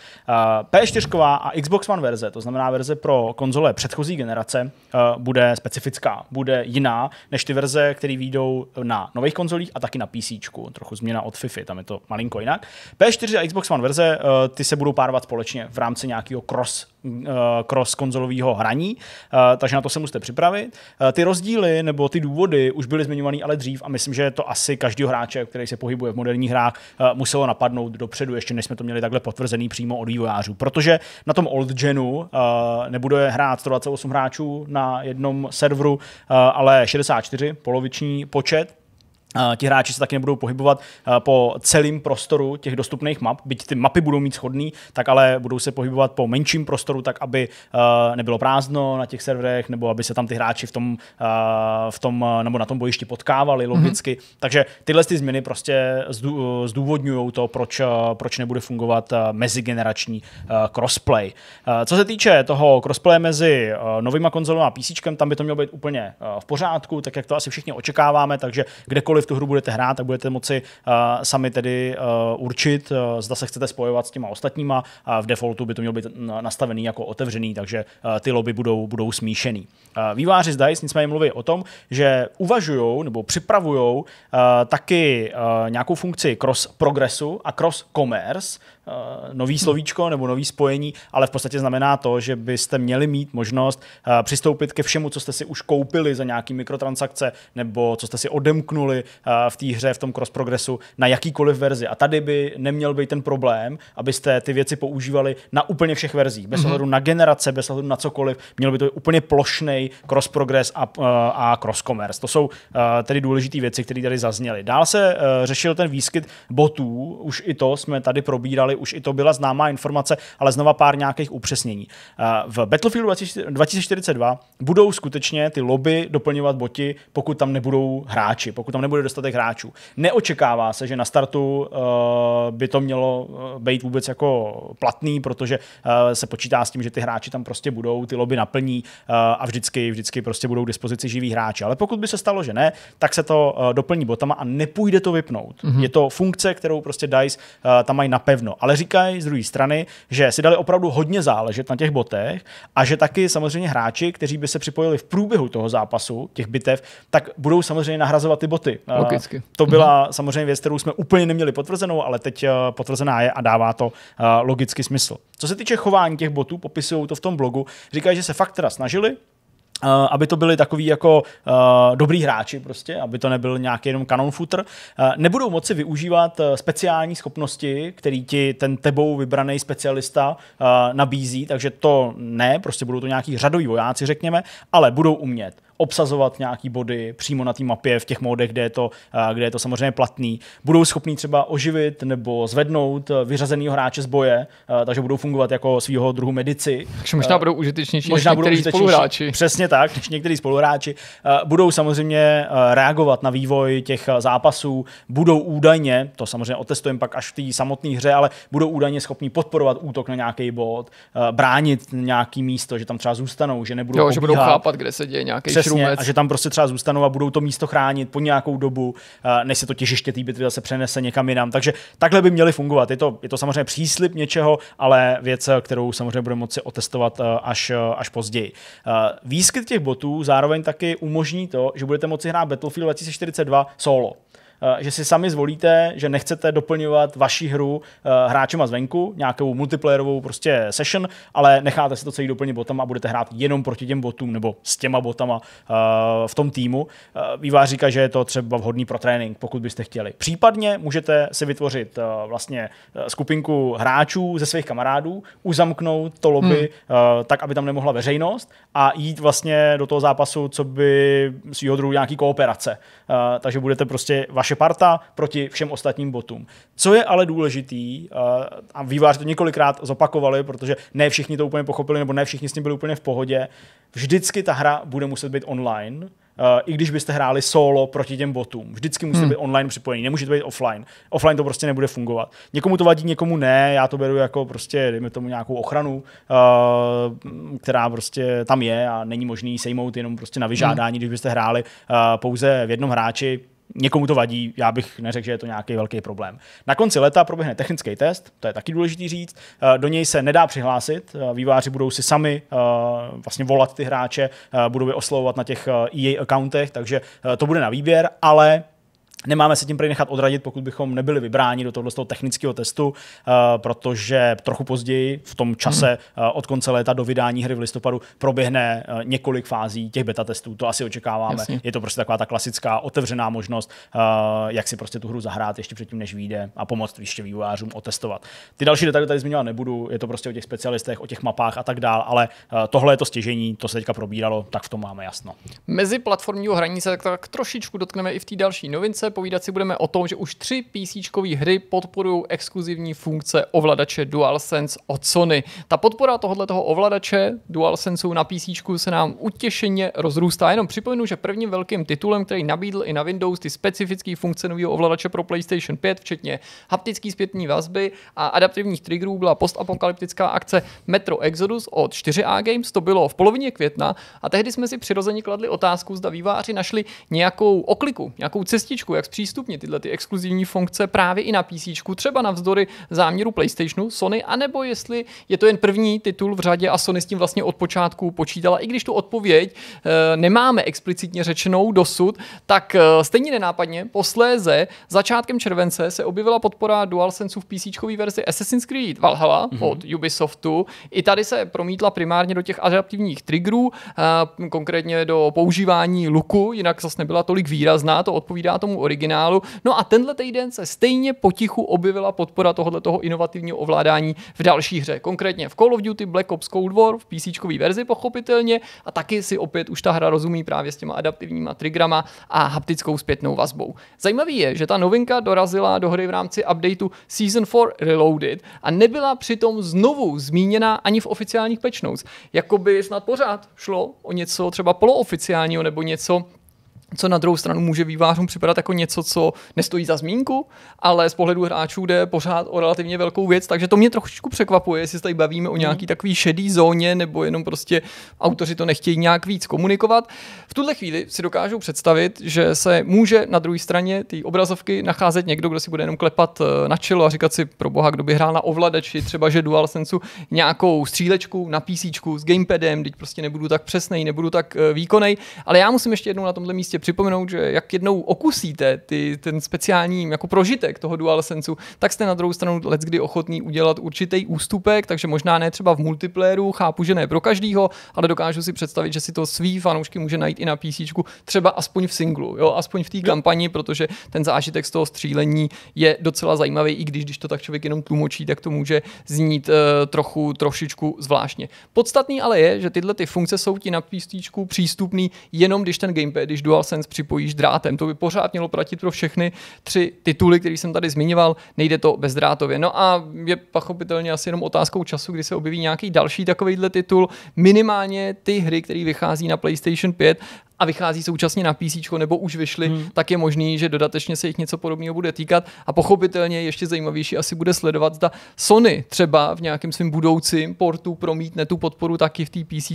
Eh, ps 4 a Xbox One verze, to znamená verze pro konzole předchozí generace, eh, bude specifická, bude jiná než ty verze, které výjdou na nových konzolích a taky na PC. Trochu změna od FIFA, tam je to malinko jinak. ps 4 a Xbox One verze, ty se budou párovat společně v rámci nějakého cross Eh, cross konzolového hraní, eh, takže na to se musíte připravit. Eh, ty rozdíly nebo ty důvody už byly zmiňovaný ale dřív a myslím, že to asi každý hráče, který se pohybuje v moderních hrách, muselo napadnout dopředu, ještě než jsme to měli takhle potvrzený přímo od vývojářů. Protože na tom old genu nebude hrát 128 hráčů na jednom serveru, ale 64, poloviční počet, ti hráči se taky nebudou pohybovat po celém prostoru těch dostupných map, byť ty mapy budou mít schodný, tak ale budou se pohybovat po menším prostoru, tak aby nebylo prázdno na těch serverech, nebo aby se tam ty hráči v tom, v tom nebo na tom bojišti potkávali mhm. logicky. Mm-hmm. Takže tyhle ty změny prostě zdůvodňují to, proč, proč nebude fungovat mezigenerační crossplay. Co se týče toho crossplay mezi novýma konzolama a PC, tam by to mělo být úplně v pořádku, tak jak to asi všichni očekáváme, takže kdekoliv jakoukoliv tu hru budete hrát, tak budete moci uh, sami tedy uh, určit, uh, zda se chcete spojovat s těma ostatníma Uh, v defaultu by to mělo být nastavený jako otevřený, takže uh, ty lobby budou, budou smíšený. Uh, výváři z DICE nicméně mluví o tom, že uvažují nebo připravují uh, taky uh, nějakou funkci cross progresu a cross commerce, Eh, nový slovíčko nebo nový spojení, ale v podstatě znamená to, že byste měli mít možnost eh, přistoupit ke všemu, co jste si už koupili za nějaký mikrotransakce nebo co jste si odemknuli eh, v té hře, v tom cross progressu na jakýkoliv verzi. A tady by neměl být ten problém, abyste ty věci používali na úplně všech verzích, bez mhm. ohledu mm-hmm. na generace, bez ohledu na cokoliv. Měl by to být úplně plošný cross progress a, a cross commerce. To jsou tedy důležité věci, které tady zazněly. Dál se řešil ten výskyt botů, už i to jsme tady probírali už i to byla známá informace, ale znova pár nějakých upřesnění. Eh, v Battlefield 2042 budou skutečně ty lobby doplňovat boti, pokud tam nebudou hráči, pokud tam nebude dostatek hráčů. Neočekává se, že na startu eh, by to mělo eh, být vůbec jako platný, protože se počítá s tím, že ty hráči tam prostě budou, ty lobby naplní a vždycky, vždycky prostě budou k dispozici živí hráči. Ale pokud by se stalo, že ne, tak se to doplní botama a nepůjde to vypnout. Mm-hmm. Je to funkce, kterou prostě DICE tam mají napevno. Ale říkají z druhé strany, že si dali opravdu hodně záležet na těch botech a že taky samozřejmě hráči, kteří by se připojili v průběhu toho zápasu, těch bitev, tak budou samozřejmě nahrazovat ty boty. Eh, logicky. To byla mhm. samozřejmě věc, kterou jsme úplně neměli potvrzenou, ale teď eh, potvrzená je a dává to eh, logicky smysl. Co se týče chování těch botů, popisují to v tom blogu, říkají, že se fakt teda snažili, Uh, aby to byli takový jako uh, dobrý hráči prostě, aby to nebyl nějaký jenom kanon footer. Uh, nebudou moci využívat uh, speciální schopnosti, který ti ten tebou vybraný specialista uh, nabízí, takže to ne, prostě budou to nějaký řadový vojáci, řekněme, ale budou umět obsazovat nějaký body přímo na té mapě v těch módech, kde je to, eh, kde je to samozřejmě platný. Budou schopní třeba oživit nebo zvednout eh, vyřazeného hráče z boje, eh, takže budou fungovat jako svého druhu medici. Takže možná budou užitečnější možná než budou užitečnější, spoluhráči. Přesně tak, než některý spoluhráči. Budou samozřejmě reagovat na vývoj těch zápasů, budou údajně, to samozřejmě otestujeme pak až v té samotné hře, ale budou údajně schopní podporovat útok na nějaký bod, bránit nějaký místo, že tam třeba zůstanou, že nebudou jo, že budou chápat, kde se děje nějaký Jasně, a že tam prostě třeba zůstanou a budou to místo chránit po nějakou dobu, eh, než se to těžiště té bitvy zase přenese někam jinam. Takže takhle by měly fungovat. Je to, je to samozřejmě příslip něčeho, ale věc, kterou samozřejmě budeme moci otestovat eh, až, eh, až později. Výskyt těch botů zároveň taky umožní to, že budete moci hrát Battlefield 2042 solo. Eh, že si sami zvolíte, že nechcete doplňovat vaši hru eh, hráčema zvenku, nějakou multiplayerovou prostě session, ale necháte si to celý doplnit botama a budete hrát jenom proti těm botům nebo s těma botama eh, v tom týmu. Vývář říká, že je to třeba vhodný pro trénink, pokud byste chtěli. Případně můžete si vytvořit vlastně skupinku hráčů ze svých kamarádů, uzamknout to lobby hmm. tak, aby tam nemohla veřejnost a jít vlastně do toho zápasu, co by svýho druhu nějaký kooperace. Takže budete prostě vaše naše parta proti všem ostatním botům. Co je ale důležitý, eh, a výváři to několikrát zopakovali, protože ne všichni to úplně pochopili, nebo ne všichni s tím byli úplně v pohodě, vždycky ta hra bude muset být online, eh, i když byste hráli solo proti těm botům. Vždycky musíte hmm. být online připojení, to být offline. Offline to prostě nebude fungovat. Někomu to vadí, někomu ne, já to beru jako prostě, dejme tomu nějakou ochranu, eh, která prostě tam je a není možný sejmout jenom prostě na vyžádání, hmm. když byste hráli pouze v jednom hráči, Někomu to vadí, já bych neřekl, že je to nějaký velký problém. Na konci leta proběhne technický test, to je taky důležitý říct. Eh, do něj se nedá přihlásit, eh, výváři budou si sami eh, vlastně volat ty hráče, budou je oslovovat na těch EA e accountech, takže to bude na výběr, ale Nemáme se tím prý nechat odradit, pokud bychom nebyli vybráni do tohoto technického testu, eh, protože trochu později v tom čase hmm. eh, od konce léta do vydání hry v listopadu proběhne eh, několik fází těch beta testů. To asi očekáváme. Jasně. Je to prostě taková ta klasická otevřená možnost, jak si prostě tu hru zahrát ještě předtím, než vyjde a pomoct ještě vývojářům otestovat. Ty další detaily tady zmiňovat nebudu, je to prostě o těch specialistech, o těch mapách a tak dál, ale tohle je to stěžení, to se teďka probíralo, tak v tom máme jasno. Mezi platformního hraní se tak trošičku dotkneme i v té další novince Povídat si budeme o tom, že už tři PC hry podporují exkluzivní funkce ovladače DualSense od Sony. Ta podpora tohoto ovladače DualSense na PC se nám utěšeně rozrůstá. Jenom připomenu, že prvním velkým titulem, který nabídl i na Windows ty specifické funkce nového ovladače pro PlayStation 5, včetně haptický zpětní vazby a adaptivních triggerů, byla postapokalyptická akce Metro Exodus od 4A Games. To bylo v polovině května a tehdy jsme si přirozeně kladli otázku, zda výváři našli nějakou okliku, nějakou cestičku, jak zpřístupnit tyhle ty exkluzivní funkce právě i na PC, třeba navzdory záměru PlayStationu, Sony, anebo jestli je to jen první titul v řadě a Sony s tím vlastně od počátku počítala, i když tu odpověď e, nemáme explicitně řečenou dosud, tak e, stejně nenápadně posléze začátkem července se objevila podpora DualSense v PC verzi Assassin's Creed Valhalla mm-hmm. od Ubisoftu. I tady se promítla primárně do těch adaptivních triggerů, e, konkrétně do používání luku, jinak zase nebyla tolik výrazná, to odpovídá tomu originálu. No a tenhle týden se stejně potichu objevila podpora tohoto toho inovativního ovládání v další hře, konkrétně v Call of Duty Black Ops Cold War, v PC verzi pochopitelně, a taky si opět už ta hra rozumí právě s těma adaptivníma trigrama a haptickou zpětnou vazbou. Zajímavý je, že ta novinka dorazila do hry v rámci updateu Season 4 Reloaded a nebyla přitom znovu zmíněna ani v oficiálních patch notes. Jakoby snad pořád šlo o něco třeba polooficiálního nebo něco, co na druhou stranu může vývářům připadat jako něco, co nestojí za zmínku, ale z pohledu hráčů jde pořád o relativně velkou věc, takže to mě trošičku překvapuje, jestli se tady bavíme o mhm. nějaký takový šedý zóně, nebo jenom prostě autoři to nechtějí nějak víc komunikovat. V tuhle chvíli si dokážu představit, že se může na druhé straně té obrazovky nacházet někdo, kdo si bude jenom klepat eh, na čelo a říkat si pro boha, kdo by hrál na ovladači, třeba že DualSense nějakou střílečku na PC s gamepadem, teď prostě nebudu tak přesnej, nebudu tak eh, výkonej, ale já musím ještě jednou na tomhle místě připomenout, že jak jednou okusíte ty, ten speciální jako prožitek toho DualSenseu, tak jste na druhou stranu let kdy ochotný udělat určitý ústupek, takže možná ne třeba v multiplayeru, chápu, že ne pro každýho, ale dokážu si představit, že si to svý fanoušky může najít i na PC, třeba aspoň v singlu, jo, aspoň v té kampani, protože ten zážitek z toho střílení je docela zajímavý, i když, když to tak člověk jenom tlumočí, tak to může znít e, trochu, trošičku zvláštně. Podstatný ale je, že tyhle ty funkce jsou ti na PC přístupný jenom když ten gamepad, když dual. DualSense připojíš drátem. To by pořád mělo platit pro všechny tři tituly, které jsem tady zmiňoval. Nejde to bezdrátově. No a je pochopitelně asi jenom otázkou času, kdy se objeví nějaký další takovýhle titul. Minimálně ty hry, které vychází na PlayStation 5 a vychází současně na PC nebo už vyšly, hmm. tak je možný, že dodatečně se jich něco podobného bude týkat. A pochopitelně ještě zajímavější asi bude sledovat, zda Sony třeba v nějakém svém budoucím portu promítne tu podporu taky v té PC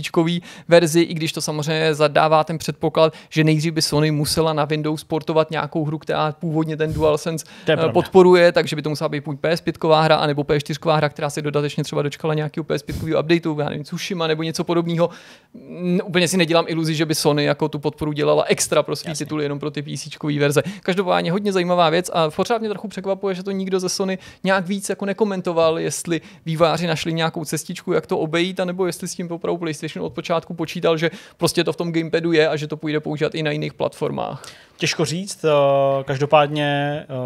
verzi, i když to samozřejmě zadává ten předpoklad, že nejdřív by Sony musela na Windows portovat nějakou hru, která původně ten DualSense eh, podporuje, takže by to musela být buď PS5 hra, anebo PS4 hra, která se dodatečně třeba dočkala nějakého PS5 updateu, já nevím, Tsushima nebo něco podobného. Úplně si nedělám iluzi, že by Sony jako tu podporu dělala extra pro svý titul jenom pro ty PC verze. Každopádně hodně zajímavá věc a pořád mě trochu překvapuje, že to nikdo ze Sony nějak víc jako nekomentoval, jestli výváři našli nějakou cestičku, jak to obejít, anebo jestli s tím opravdu PlayStation od počátku počítal, že prostě to v tom gamepadu je a že to půjde používat i na jiných platformách. Těžko říct, eh, každopádně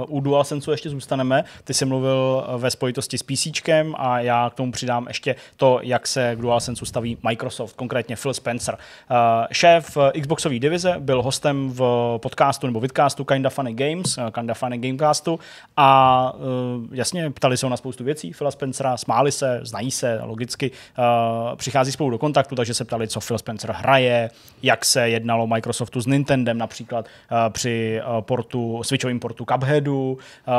eh, u DualSense ještě zůstaneme. Ty jsi mluvil eh, ve spojitosti s PC a já k tomu přidám ještě to, jak se k DualSense staví Microsoft, konkrétně Phil Spencer. Šéf Xboxové divize byl hostem v podcastu nebo vidcastu Kinda Funny Games, Kinda Funny Gamecastu a jasně ptali se ho na spoustu věcí Phila Spencera, smáli se, znají se, logicky přichází spolu do kontaktu, takže se ptali, co Phil Spencer hraje, jak se jednalo Microsoftu s Nintendem například, při eh, portu, switchovém portu Cupheadu eh,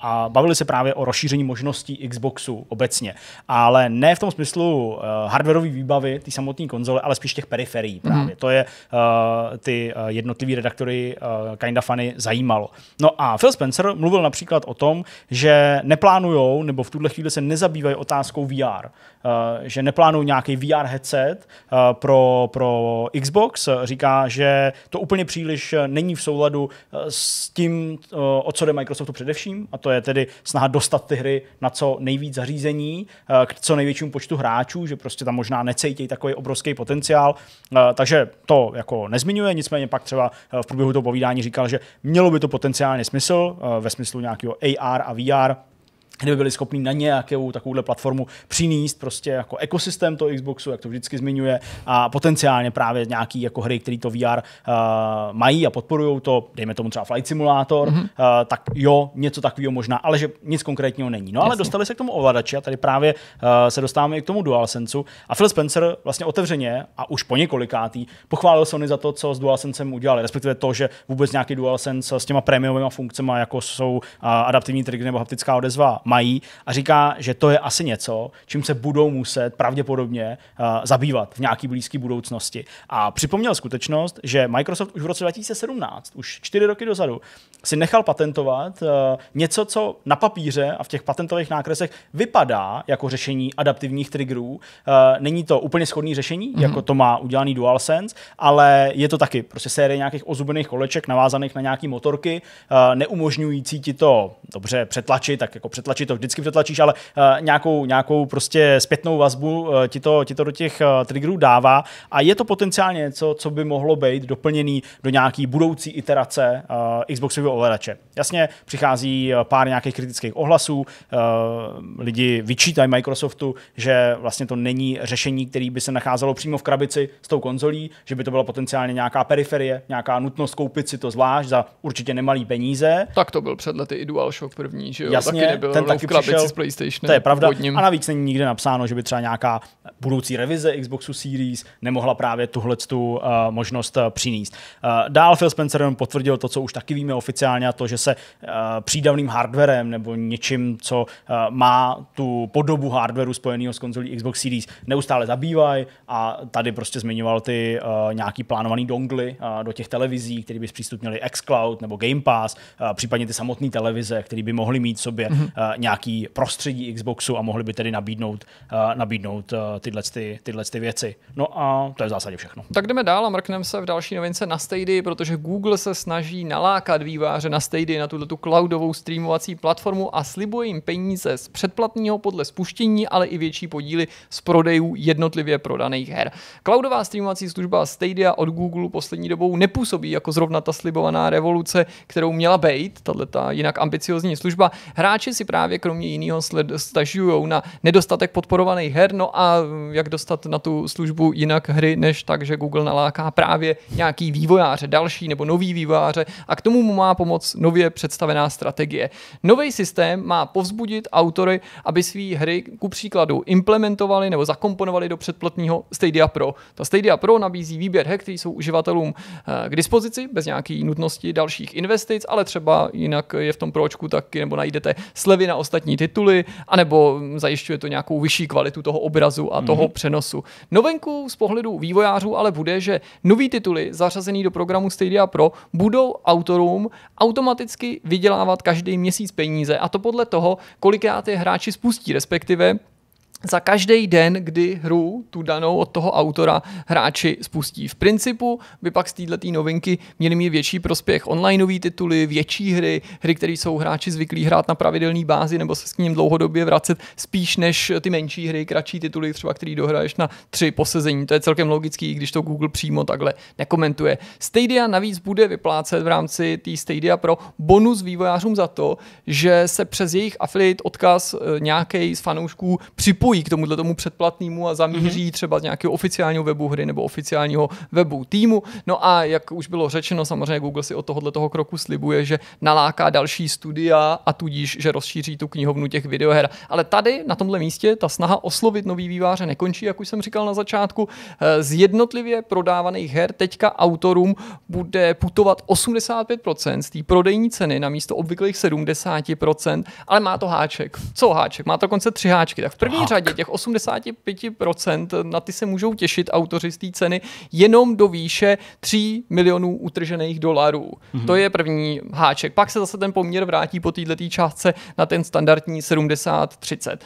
a bavili se právě o rozšíření možností Xboxu obecně. Ale ne v tom smyslu eh, hardwareové výbavy, ty samotné konzole, ale spíš těch periferií mhm. právě. mm To je ty jednotliví redaktory Kinda Funny zajímalo. No a Phil Spencer mluvil například o tom, že neplánujou, nebo v tuhle chvíli se nezabývají otázkou VR, že neplánují nějaký VR headset pro, pro Xbox, říká, že to úplně příliš není v souladu eh, s tím, eh, o co jde Microsoftu především, a to je tedy snaha dostat ty hry na co nejvíc zařízení, eh, k co největšímu počtu hráčů, že prostě tam možná necejtějí takový obrovský potenciál. Takže to jako nezmiňuje, nicméně pak třeba v průběhu toho povídání říkal, že mělo by to potenciálně smysl ve smyslu nějakého AR a VR, kdyby byli schopni na nějakou takovouhle platformu přinést prostě jako ekosystém toho Xboxu, jak to vždycky zmiňuje, a potenciálně právě nějaký jako hry, které to VR uh, eh, mají a podporují to, dejme tomu třeba Flight Simulator, mm-hmm. uh, tak jo, něco takového možná, ale že nic konkrétního není. No Jasně. ale dostali se k tomu ovladači a tady právě uh, se dostáváme i k tomu DualSenseu a Phil Spencer vlastně otevřeně a už po několikátý pochválil Sony za to, co s DualSensem udělali, respektive to, že vůbec nějaký DualSense s těma prémiovými funkcemi, jako jsou uh, adaptivní trik nebo haptická odezva, mají a říká, že to je asi něco, čím se budou muset pravděpodobně uh, zabývat v nějaké blízké budoucnosti. A připomněl skutečnost, že Microsoft už v roce 2017, už čtyři roky dozadu, si nechal patentovat uh, něco, co na papíře a v těch patentových nákresech vypadá jako řešení adaptivních triggerů. Uh, není to úplně schodný řešení, mm-hmm. jako to má udělaný DualSense, ale je to taky prostě série nějakých ozubených koleček navázaných na nějaký motorky, uh, neumožňující ti to dobře přetlačit, tak jako přetlačit protlačit, to vždycky přetlačíš, ale eh, nějakou, nějakou prostě zpětnou vazbu eh, ti, to, ti to do těch eh, triggerů dává a je to potenciálně něco, co by mohlo být doplněný do nějaký budoucí iterace Xboxového ovladače. Jasně, přichází pár nějakých kritických ohlasů, lidi vyčítají Microsoftu, že vlastně to není řešení, který by se nacházelo přímo v krabici s tou konzolí, že by to byla potenciálně nějaká periferie, nějaká nutnost koupit si to zvlášť za určitě nemalý peníze. Tak to byl před lety i DualShock první, že jo? Jasně, Taky nebyl ten taky přišel. S PlayStation. To je pravda. Podním. A navíc není nikde napsáno, že by třeba nějaká budoucí revize Xboxu Series nemohla právě tuhle tu uh, možnost uh, přinést. Uh, dál Phil Spencer jenom potvrdil to, co už taky víme oficiálně, a to, že se uh, přídavným hardwarem nebo něčím, co uh, má tu podobu hardwareu spojeného s konzolí Xbox Series, neustále zabývají a tady prostě zmiňoval ty uh, nějaký plánovaný dongly uh, do těch televizí, které by zpřístupnili xCloud nebo Game Pass, uh, případně ty samotné televize, které by mohly mít v sobě mm-hmm. uh, nějaký prostředí Xboxu a mohli by tedy nabídnout, eh, nabídnout eh, tyhle, ty, tyhle ty věci. No a to je v zásadě všechno. Tak jdeme dál a mrkneme se v další novince na Stadia, protože Google se snaží nalákat výváře na Stadia, na tuto tu cloudovou streamovací platformu a slibuje jim peníze z předplatného podle spuštění, ale i větší podíly z prodejů jednotlivě prodaných her. Cloudová streamovací služba Stadia od Google poslední dobou nepůsobí jako zrovna ta slibovaná revoluce, kterou měla být, tato jinak ambiciozní služba. Hráči si právě právě kromě jiného stažují na nedostatek podporovaných her, no a jak dostat na tu službu jinak hry, než tak, že Google naláká právě nějaký vývojáře, další nebo nový vývojáře a k tomu mu má pomoc nově představená strategie. Nový systém má povzbudit autory, aby své hry ku příkladu implementovali nebo zakomponovali do předplatního Stadia Pro. Ta Stadia Pro nabízí výběr her, které jsou uživatelům eh, k dispozici bez nějaké nutnosti dalších investic, ale třeba jinak je v tom pročku taky nebo najdete slevy na ostatní tituly, anebo zajišťuje to nějakou vyšší kvalitu toho obrazu a toho mm-hmm. přenosu. Novenkou z pohledu vývojářů ale bude, že nový tituly zařazený do programu Stadia Pro budou autorům automaticky vydělávat každý měsíc peníze a to podle toho, kolikrát je hráči spustí, respektive za každý den, kdy hru, tu danou od toho autora, hráči spustí. V principu by pak z této novinky měly mít větší prospěch onlineové tituly, větší hry, hry, které jsou hráči zvyklí hrát na pravidelné bázi nebo se s ním dlouhodobě vracet, spíš než ty menší hry, kratší tituly, třeba který dohraješ na tři posezení. To je celkem logický, i když to Google přímo takhle nekomentuje. Stadia navíc bude vyplácet v rámci té Stadia pro bonus vývojářům za to, že se přes jejich affiliate odkaz eh, nějaký z fanoušků připojí připojí k tomuhle tomu předplatnému a zamíří mm-hmm. třeba z nějakého oficiálního webu hry nebo oficiálního webu týmu. No a jak už bylo řečeno, samozřejmě Google si od tohohle toho kroku slibuje, že naláká další studia a tudíž, že rozšíří tu knihovnu těch videoher. Ale tady na tomhle místě ta snaha oslovit nový výváře nekončí, jak už jsem říkal na začátku. Eh, z jednotlivě prodávaných her teďka autorům bude putovat 85% z té prodejní ceny na místo obvyklých 70%, ale má to háček. Co háček? Má to dokonce tři háčky. Tak v první řadě případě těch 85% na ty se můžou těšit autoři z té ceny jenom do výše 3 milionů utržených dolarů. Mm-hmm. To je první háček. Pak se zase ten poměr vrátí po této částce na ten standardní 70-30.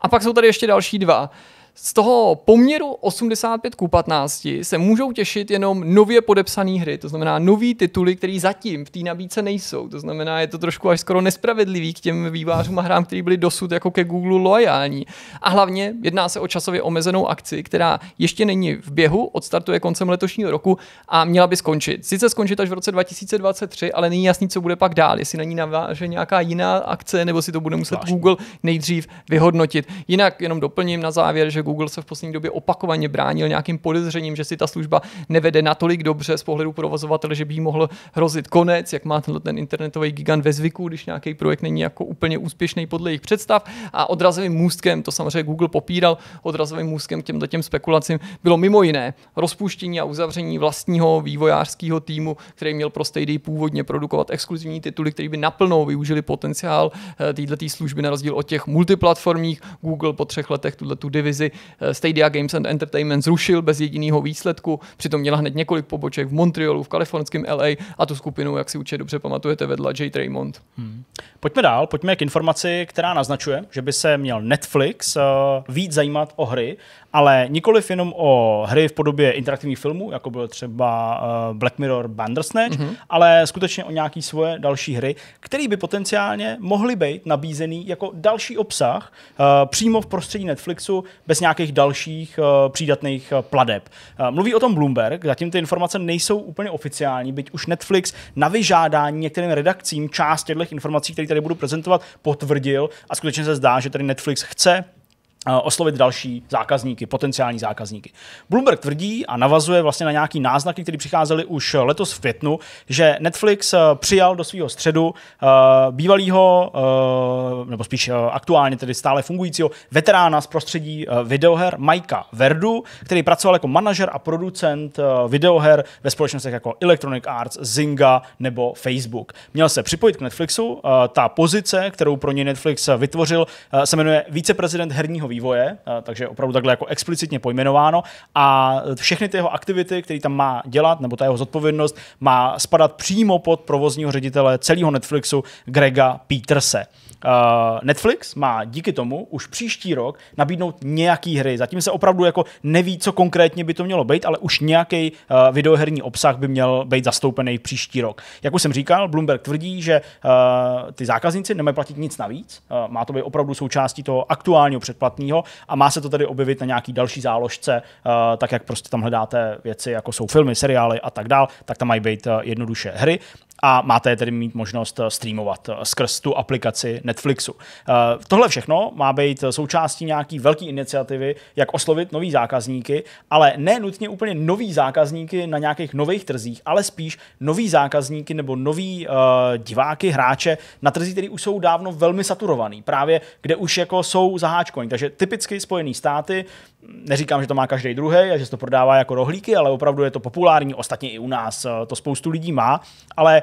A pak jsou tady ještě další dva. Z toho poměru 85 ku 15 se můžou těšit jenom nově podepsané hry, to znamená nový tituly, které zatím v té nabídce nejsou. To znamená, je to trošku až skoro nespravedlivý k těm vývářům a hrám, který byly dosud jako ke Google loajální. A hlavně jedná se o časově omezenou akci, která ještě není v běhu, odstartuje koncem letošního roku a měla by skončit. Sice skončit až v roce 2023, ale není jasný, co bude pak dál, jestli na ní naváže nějaká jiná akce, nebo si to bude muset Google nejdřív vyhodnotit. Jinak jenom doplním na závěr, že Google se v poslední době opakovaně bránil nějakým podezřením, že si ta služba nevede natolik dobře z pohledu provozovatele, že by jí mohl hrozit konec, jak má tenhle ten internetový gigant ve zvyku, když nějaký projekt není jako úplně úspěšný podle jejich představ. A odrazovým můstkem, to samozřejmě Google popíral, odrazovým můstkem k těm spekulacím bylo mimo jiné rozpuštění a uzavření vlastního vývojářského týmu, který měl prostě Stadia původně produkovat exkluzivní tituly, které by naplno využili potenciál eh, této služby na rozdíl od těch multiplatformních. Google po třech letech tuhle tu divizi Eh, Stadia Games and Entertainment zrušil bez jediného výsledku, přitom měla hned několik poboček v Montrealu, v kalifornském LA a tu skupinu, jak si určitě dobře pamatujete, vedla J. Raymond. Hmm. Pojďme dál, pojďme k informaci, která naznačuje, že by se měl Netflix uh, víc zajímat o hry ale nikoli jenom o hry v podobě interaktivních filmů, jako byl třeba eh, Black Mirror Bandersnatch, mm-hmm. ale skutečně o nějaký svoje další hry, které by potenciálně mohly být nabízený jako další obsah eh, přímo v prostředí Netflixu bez nějakých dalších eh, přídatných pladeb. Mluví o tom Bloomberg, zatím ty informace nejsou úplně oficiální, byť už Netflix na vyžádání některým redakcím část těchto informací, které tady budu prezentovat, potvrdil a skutečně se zdá, že tady Netflix chce oslovit další zákazníky, potenciální zákazníky. Bloomberg tvrdí a navazuje vlastně na nějaký náznaky, které přicházely už letos v květnu, že Netflix eh, přijal do svého středu eh, bývalého, eh, nebo spíš aktuálně tedy stále fungujícího veterána z prostředí videoher Majka Verdu, který pracoval jako manažer a producent videoher ve společnostech jako Electronic Arts, Zynga nebo Facebook. Měl se připojit k Netflixu, ta pozice, kterou pro něj Netflix vytvořil, se jmenuje viceprezident herního vývoje, takže opravdu takhle jako explicitně pojmenováno a všechny ty jeho aktivity, které tam má dělat, nebo ta jeho zodpovědnost, má spadat přímo pod provozního ředitele celého Netflixu Grega Peterse. Eh, Netflix má díky tomu už příští rok nabídnout nějaký hry. Zatím se opravdu jako neví, co konkrétně by to mělo být, ale už nějaký eh, videoherní obsah by měl být zastoupený příští rok. Jak už jsem říkal, Bloomberg tvrdí, že eh, ty zákazníci nemají platit nic navíc. Má to být opravdu součástí toho aktuálního předplatného a má se to tady objevit na nějaký další záložce, tak jak prostě tam hledáte věci, jako jsou filmy, seriály a tak dál, tak tam mají být jednoduše hry a máte tedy mít možnost eh, streamovat eh, skrz tu aplikaci Netflixu. Eh, tohle všechno má být součástí nějaký velké iniciativy, jak oslovit nový zákazníky, ale ne nutně úplně nový zákazníky na nějakých nových trzích, ale spíš nový zákazníky nebo nový uh, diváky, hráče na trzích, které už jsou dávno velmi saturovaný, právě kde už jako jsou zaháčkoni. Takže typicky Spojené státy, neříkám, že to má každý druhý a že se to prodává jako rohlíky, ale opravdu je to populární, ostatně i u nás to spoustu lidí má, ale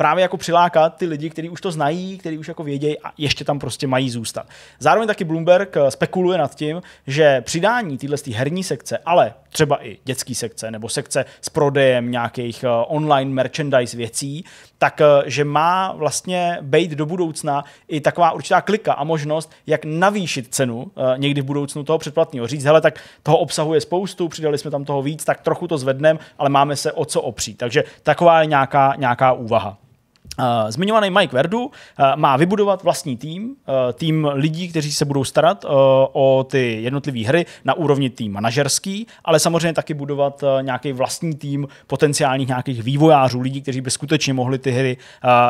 právě jako přilákat ty lidi, kteří už to znají, kteří už jako vědějí a ještě tam prostě mají zůstat. Zároveň taky Bloomberg eh, spekuluje nad tím, že přidání téhle herní sekce, ale třeba i dětský sekce nebo sekce s prodejem nějakých eh, online merchandise věcí, tak eh, že má vlastně být do budoucna i taková určitá klika a možnost, jak navýšit cenu někdy v budoucnu toho předplatného. Říct, hele, tak toho obsahuje spoustu, přidali jsme tam toho víc, tak trochu to zvedneme, ale máme se o co opřít. Takže taková je nějaká, nějaká úvaha. Eh, zmiňovaný Mike Verdu eh, má vybudovat vlastní tým, eh, tým lidí, kteří se budou starat o ty jednotlivé hry na úrovni tým manažerský, ale samozřejmě taky budovat nějaký vlastní tým potenciálních nějakých vývojářů, lidí, kteří by skutečně mohli ty hry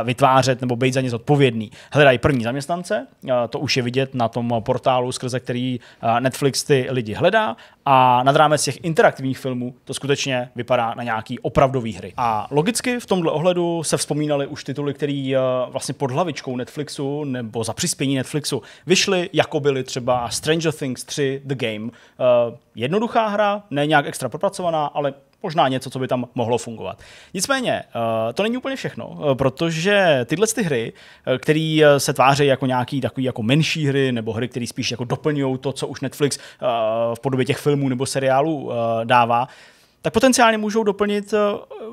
vytvářet nebo být za ně zodpovědný. Hledají první zaměstnance, to už je vidět na tom portálu, skrze který Netflix ty lidi hledá a nad rámec těch interaktivních filmů to skutečně vypadá na nějaký opravdový hry. A logicky v tomhle ohledu se vzpomínaly už tyto tituly, které eh, vlastně pod hlavičkou Netflixu nebo za přispění Netflixu vyšly, jako byly třeba Stranger Things 3 The Game. Eh, jednoduchá hra, ne nějak extra propracovaná, ale možná něco, co by tam mohlo fungovat. Nicméně, eh, to není úplně všechno, protože tyhle ty hry, které se tváří jako nějaký takový jako menší hry, nebo hry, které spíš jako doplňují to, co už Netflix v podobě těch filmů nebo seriálů dává, tak potenciálně můžou doplnit eh,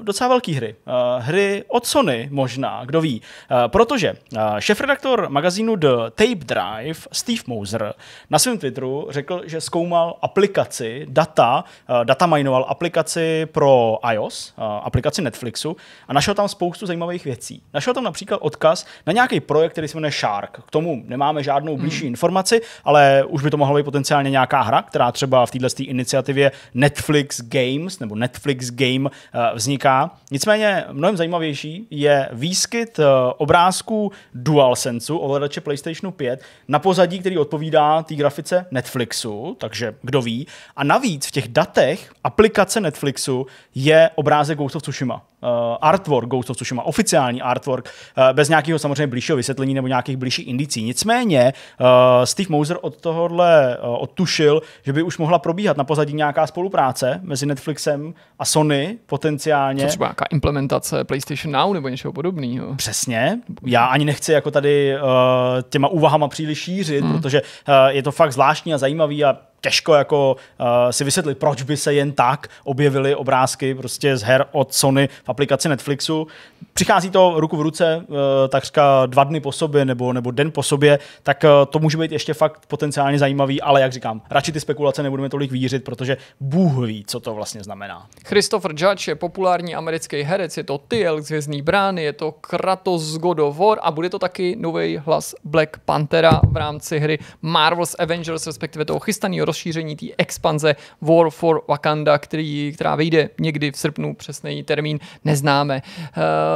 docela velké hry. Eh, hry od Sony možná, kdo ví. Eh, protože šefredaktor magazínu The Tape Drive, Steve Moser, na svém Twitteru řekl, že zkoumal aplikaci, data, data minoval aplikaci pro iOS, aplikaci Netflixu a našel tam spoustu zajímavých věcí. Našel tam například odkaz na nějaký projekt, který se jmenuje Shark. K tomu nemáme žádnou hmm. blížší hmm. informaci, ale už by to mohla být potenciálně nějaká hra, která třeba v této iniciativě Netflix Games Games nebo Netflix Game eh, vzniká. Nicméně mnohem zajímavější je výskyt eh, obrázků DualSense ovladače PlayStation 5 na pozadí, který odpovídá té grafice Netflixu, takže kdo ví. A navíc v těch datech aplikace Netflixu je obrázek Ghost of Tsushima. Eh, artwork Ghost of Tsushima, oficiální artwork, eh, bez nějakého samozřejmě blížšího vysvětlení nebo nějakých blížších indicí. Nicméně eh, Steve Moser od tohohle odtušil, že by už mohla probíhat na pozadí nějaká spolupráce mezi Netflixem a Sony potenciálně. Co třeba nějaká implementace PlayStation Now nebo něčeho podobného. Přesně. Já ani nechci jako tady těma úvahama příliš šířit, hmm. protože je to fakt zvláštní a zajímavý a těžko jako uh, si vysvětlit, proč by se jen tak objevily obrázky prostě z her od Sony v aplikaci Netflixu. Přichází to ruku v ruce uh, takřka dva dny po sobě nebo, nebo den po sobě, tak uh, to může být ještě fakt potenciálně zajímavý, ale jak říkám, radši ty spekulace nebudeme tolik vířit, protože Bůh ví, co to vlastně znamená. Christopher Judge je populární americký herec, je to Tyel z Hvězdný brány, je to Kratos z God of War a bude to taky nový hlas Black Panthera v rámci hry Marvel's Avengers, respektive toho chystaného rozšíření té expanze War for Wakanda, který, která vyjde někdy v srpnu, přesný termín neznáme. Uh,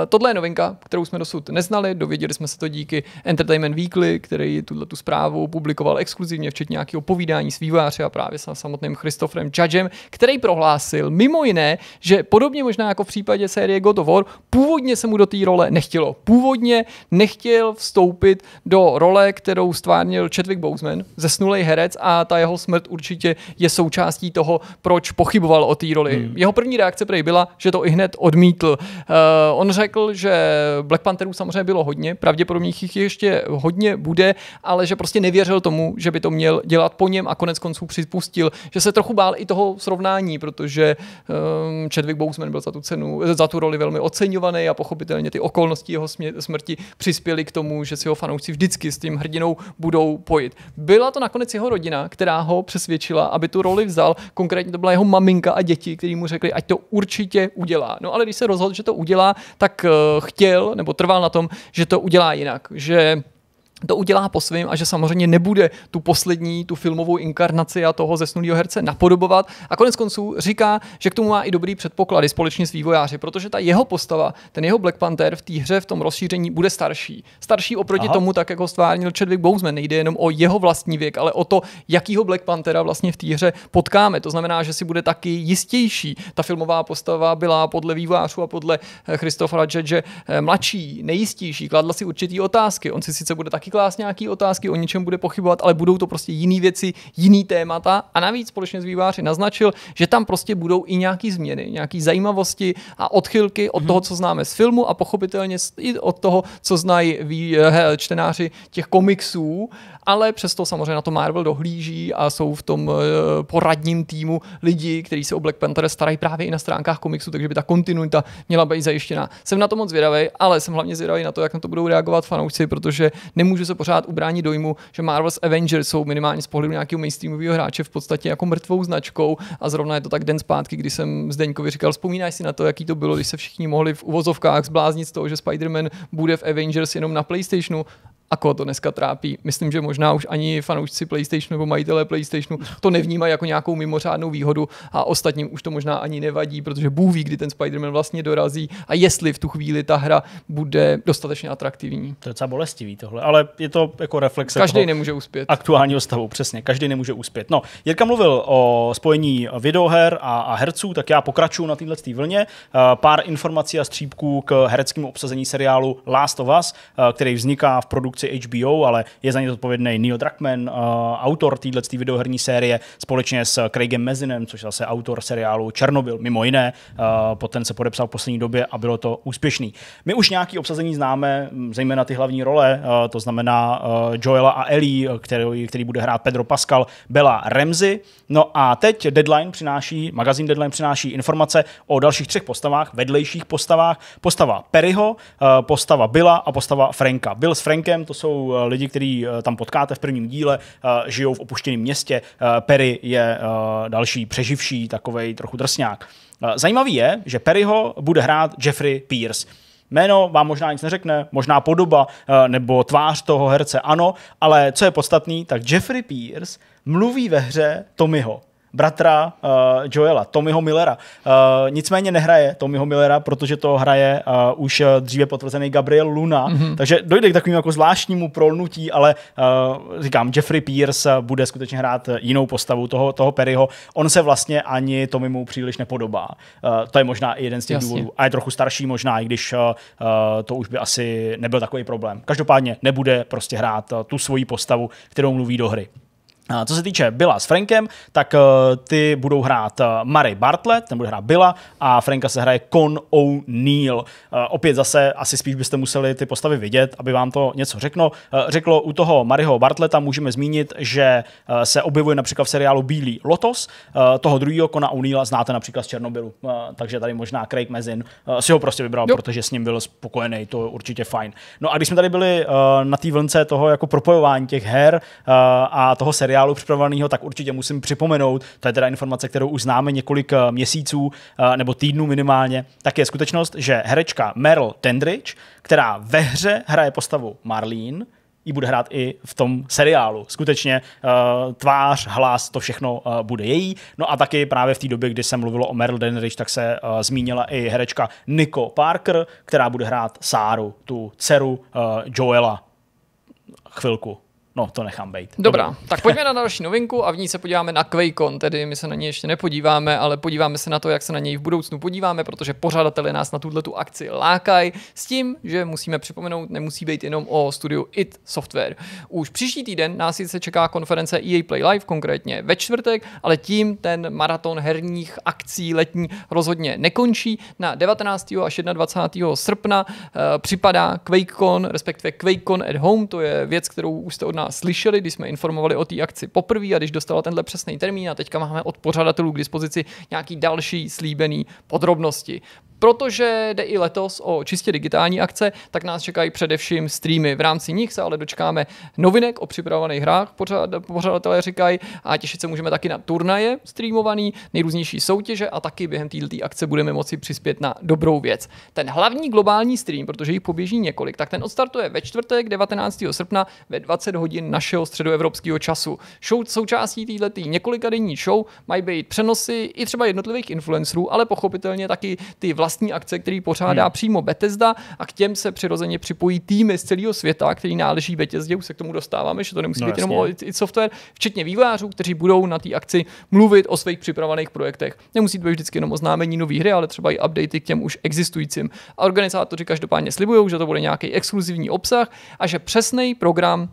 tohle je novinka, kterou jsme dosud neznali, dověděli jsme se to díky Entertainment Weekly, který tuhle tu zprávu publikoval exkluzivně, včetně nějakého povídání s a právě s samotným Christopherem Judgem, který prohlásil mimo jiné, že podobně možná jako v případě série God of War, původně se mu do té role nechtělo. Původně nechtěl vstoupit do role, kterou stvárnil Chadwick Boseman, zesnulej herec a ta jeho smrt Herbert určitě je součástí toho, proč pochyboval o té roli. Hmm. Jeho první reakce prej byla, že to i hned odmítl. Uh, on řekl, že Black Pantherů samozřejmě bylo hodně, pravděpodobně jich ještě hodně bude, ale že prostě nevěřil tomu, že by to měl dělat po něm a konec konců připustil, že se trochu bál i toho srovnání, protože um, Chadwick Boseman byl za tu cenu, za tu roli velmi oceňovaný a pochopitelně ty okolnosti jeho smrti přispěly k tomu, že si ho fanoušci vždycky s tím hrdinou budou pojit. Byla to nakonec jeho rodina, která ho přesvědčila, aby tu roli vzal. Konkrétně to byla jeho maminka a děti, kteří mu řekli, ať to určitě udělá. No ale když se rozhodl, že to udělá, tak eh, chtěl nebo trval na tom, že to udělá jinak, že to udělá po svým a že samozřejmě nebude tu poslední, tu filmovou inkarnaci a toho zesnulého herce napodobovat. A konec konců říká, že k tomu má i dobrý předpoklady společně s vývojáři, protože ta jeho postava, ten jeho Black Panther v té hře v tom rozšíření bude starší. Starší oproti Aha. tomu, tak jako stvárnil Chadwick Boseman. Nejde jenom o jeho vlastní věk, ale o to, jakýho Black Panthera vlastně v té hře potkáme. To znamená, že si bude taky jistější. Ta filmová postava byla podle vývojářů a podle eh, Christophera Judge eh, mladší, nejistější, kladla si určitý otázky. On si sice bude taky klást nějaké otázky, o něčem bude pochybovat, ale budou to prostě jiné věci, jiný témata. A navíc společně s výváři naznačil, že tam prostě budou i nějaké změny, nějaké zajímavosti a odchylky od mhm. toho, co známe z filmu a pochopitelně i od toho, co znají čtenáři těch komiksů ale přesto samozřejmě na to Marvel dohlíží a jsou v tom eh, poradním týmu lidi, kteří se o Black Panther starají právě i na stránkách komiksu, takže by ta kontinuita měla být zajištěna. Jsem na to moc zvědavý, ale jsem hlavně zvědavý na to, jak na to budou reagovat fanoušci, protože nemůžu se pořád ubránit dojmu, že Marvel's Avengers jsou minimálně z pohledu nějakého mainstreamového hráče v podstatě jako mrtvou značkou a zrovna je to tak den zpátky, kdy jsem Zdeňkovi říkal, vzpomínáš si na to, jaký to bylo, když se všichni mohli v uvozovkách zbláznit z toho, že Spider-Man bude v Avengers jenom na PlayStationu a koho to dneska trápí. Myslím, že možná už ani fanoušci PlayStationu nebo majitelé PlayStationu to nevnímají jako nějakou mimořádnou výhodu a ostatním už to možná ani nevadí, protože Bůh ví, kdy ten Spider-Man vlastně dorazí a jestli v tu chvíli ta hra bude dostatečně atraktivní. To je docela bolestivý tohle, ale je to jako reflexe Každý nemůže uspět. aktuálního stavu, přesně, každý nemůže uspět. No, Jirka mluvil o spojení videoher a, a herců, tak já pokračuju na této vlně. Eh, pár informací a střípků k hereckému obsazení seriálu Last of Us, eh, který vzniká v produkci produkci HBO, ale je za ně zodpovědný Neil Druckmann, uh, autor této videoherní série, společně s Craigem Mezinem, což je zase autor seriálu Černobyl, mimo jiné. Uh, eh, pod ten se podepsal v poslední době a bylo to úspěšný. My už nějaký obsazení známe, hm, zejména ty hlavní role, uh, to znamená uh, Joela a Ellie, který, který bude hrát Pedro Pascal, Bela Remzi. No a teď Deadline přináší, magazín Deadline přináší informace o dalších třech postavách, vedlejších postavách. Postava Perryho, postava Billa a postava Franka. Bill s Frankem, to to jsou eh, lidi, kteří eh, tam potkáte v prvním díle, eh, žijou v opuštěném městě. Perry je další přeživší, takovej trochu drsňák. Zajímavý je, že Perryho bude hrát Jeffrey Pierce. Jméno vám možná nic neřekne, možná podoba nebo tvář toho herce ano, ale co je podstatný, tak Jeffrey Pierce mluví ve hře Tommyho bratra uh, Joela, Tommyho Millera. Uh, nicméně nehraje Tommyho Millera, protože to hraje uh, už dříve potvrzený Gabriel Luna, mm-hmm. takže dojde k takovému jako zvláštnímu prolnutí, ale uh, říkám, Jeffrey Pierce bude skutečně hrát jinou postavu toho, toho Perryho. On se vlastně ani Tommymu příliš nepodobá. Uh, to je možná i jeden z těch Jasně. důvodů. A je trochu starší možná, i když uh, to už by asi nebyl takový problém. Každopádně nebude prostě hrát uh, tu svoji postavu, kterou mluví do hry. Co se týče Billa s Frankem, tak eh, ty budou hrát eh, Mary Bartlett, ten bude hrát Billa a Franka se hraje Con O'Neill. Eh, opět zase asi spíš byste museli ty postavy vidět, aby vám to něco řeklo. Řeklo u toho Maryho Bartleta můžeme zmínit, že se objevuje například v seriálu Bílý lotos. Toho druhého Cona O'Neilla znáte například z Černobylu, takže tady možná Craig Mezin si ho prostě vybral, jo. protože s ním byl spokojený, to je určitě fajn. No a když jsme tady byli na té vlnce toho jako propojování těch her a toho seriálu, materiálu připraveného, tak určitě musím připomenout, to je teda informace, kterou už známe několik eh, měsíců eh, nebo týdnů minimálně, tak je skutečnost, že herečka Meryl Tendridge, která ve hře hraje postavu Marlene, ji bude hrát i v tom seriálu. Skutečně eh, tvář, hlas, to všechno bude její. No a taky právě v té době, kdy se mluvilo o Meryl Denrich, tak se zmínila i herečka Nico Parker, která bude hrát Sáru, tu dceru Joela. Chvilku. No, to nechám být. Dobrá, Dobrý. tak pojďme na další novinku a v ní se podíváme na QuakeCon, tedy my se na něj ještě nepodíváme, ale podíváme se na to, jak se na něj v budoucnu podíváme, protože pořadatelé nás na tuhle tu akci lákají s tím, že musíme připomenout, nemusí být jenom o studiu IT Software. Už příští týden nás sice čeká konference EA Play Live, konkrétně ve čtvrtek, ale tím ten maraton herních akcí letní rozhodně nekončí. Na 19. až 21. srpna uh, připadá QuakeCon, respektive QuakeCon at Home, to je věc, kterou už jste od nás nás slyšeli, když jsme informovali o té akci poprvé a když dostala tenhle přesný termín a teďka máme od pořadatelů k dispozici nějaký další slíbený podrobnosti. Protože jde i letos o čistě digitální akce, tak nás čekají především streamy. V rámci nich se ale dočkáme novinek o připravovaných hrách, pořad, pořadatelé říkají, a těšit se můžeme taky na turnaje streamovaný, nejrůznější soutěže a taky během této akce budeme moci přispět na dobrou věc. Ten hlavní globální stream, protože jich poběží několik, tak ten odstartuje ve čtvrtek 19. srpna ve 20 hodin našeho středoevropského času. Show součástí této několika denní show mají být přenosy i třeba jednotlivých influencerů, ale pochopitelně taky ty vlastní vlastní akce, který pořádá hmm. přímo Bethesda a k těm se přirozeně připojí týmy z celého světa, který náleží Bethesdě, už se k tomu dostáváme, že to nemusí no, být jenom o i software, včetně vývojářů, kteří budou na té akci mluvit o svých připravených projektech. Nemusí to být vždycky jenom oznámení nové hry, ale třeba i updaty k těm už existujícím. A organizátoři každopádně slibují, že to bude nějaký exkluzivní obsah a že přesný program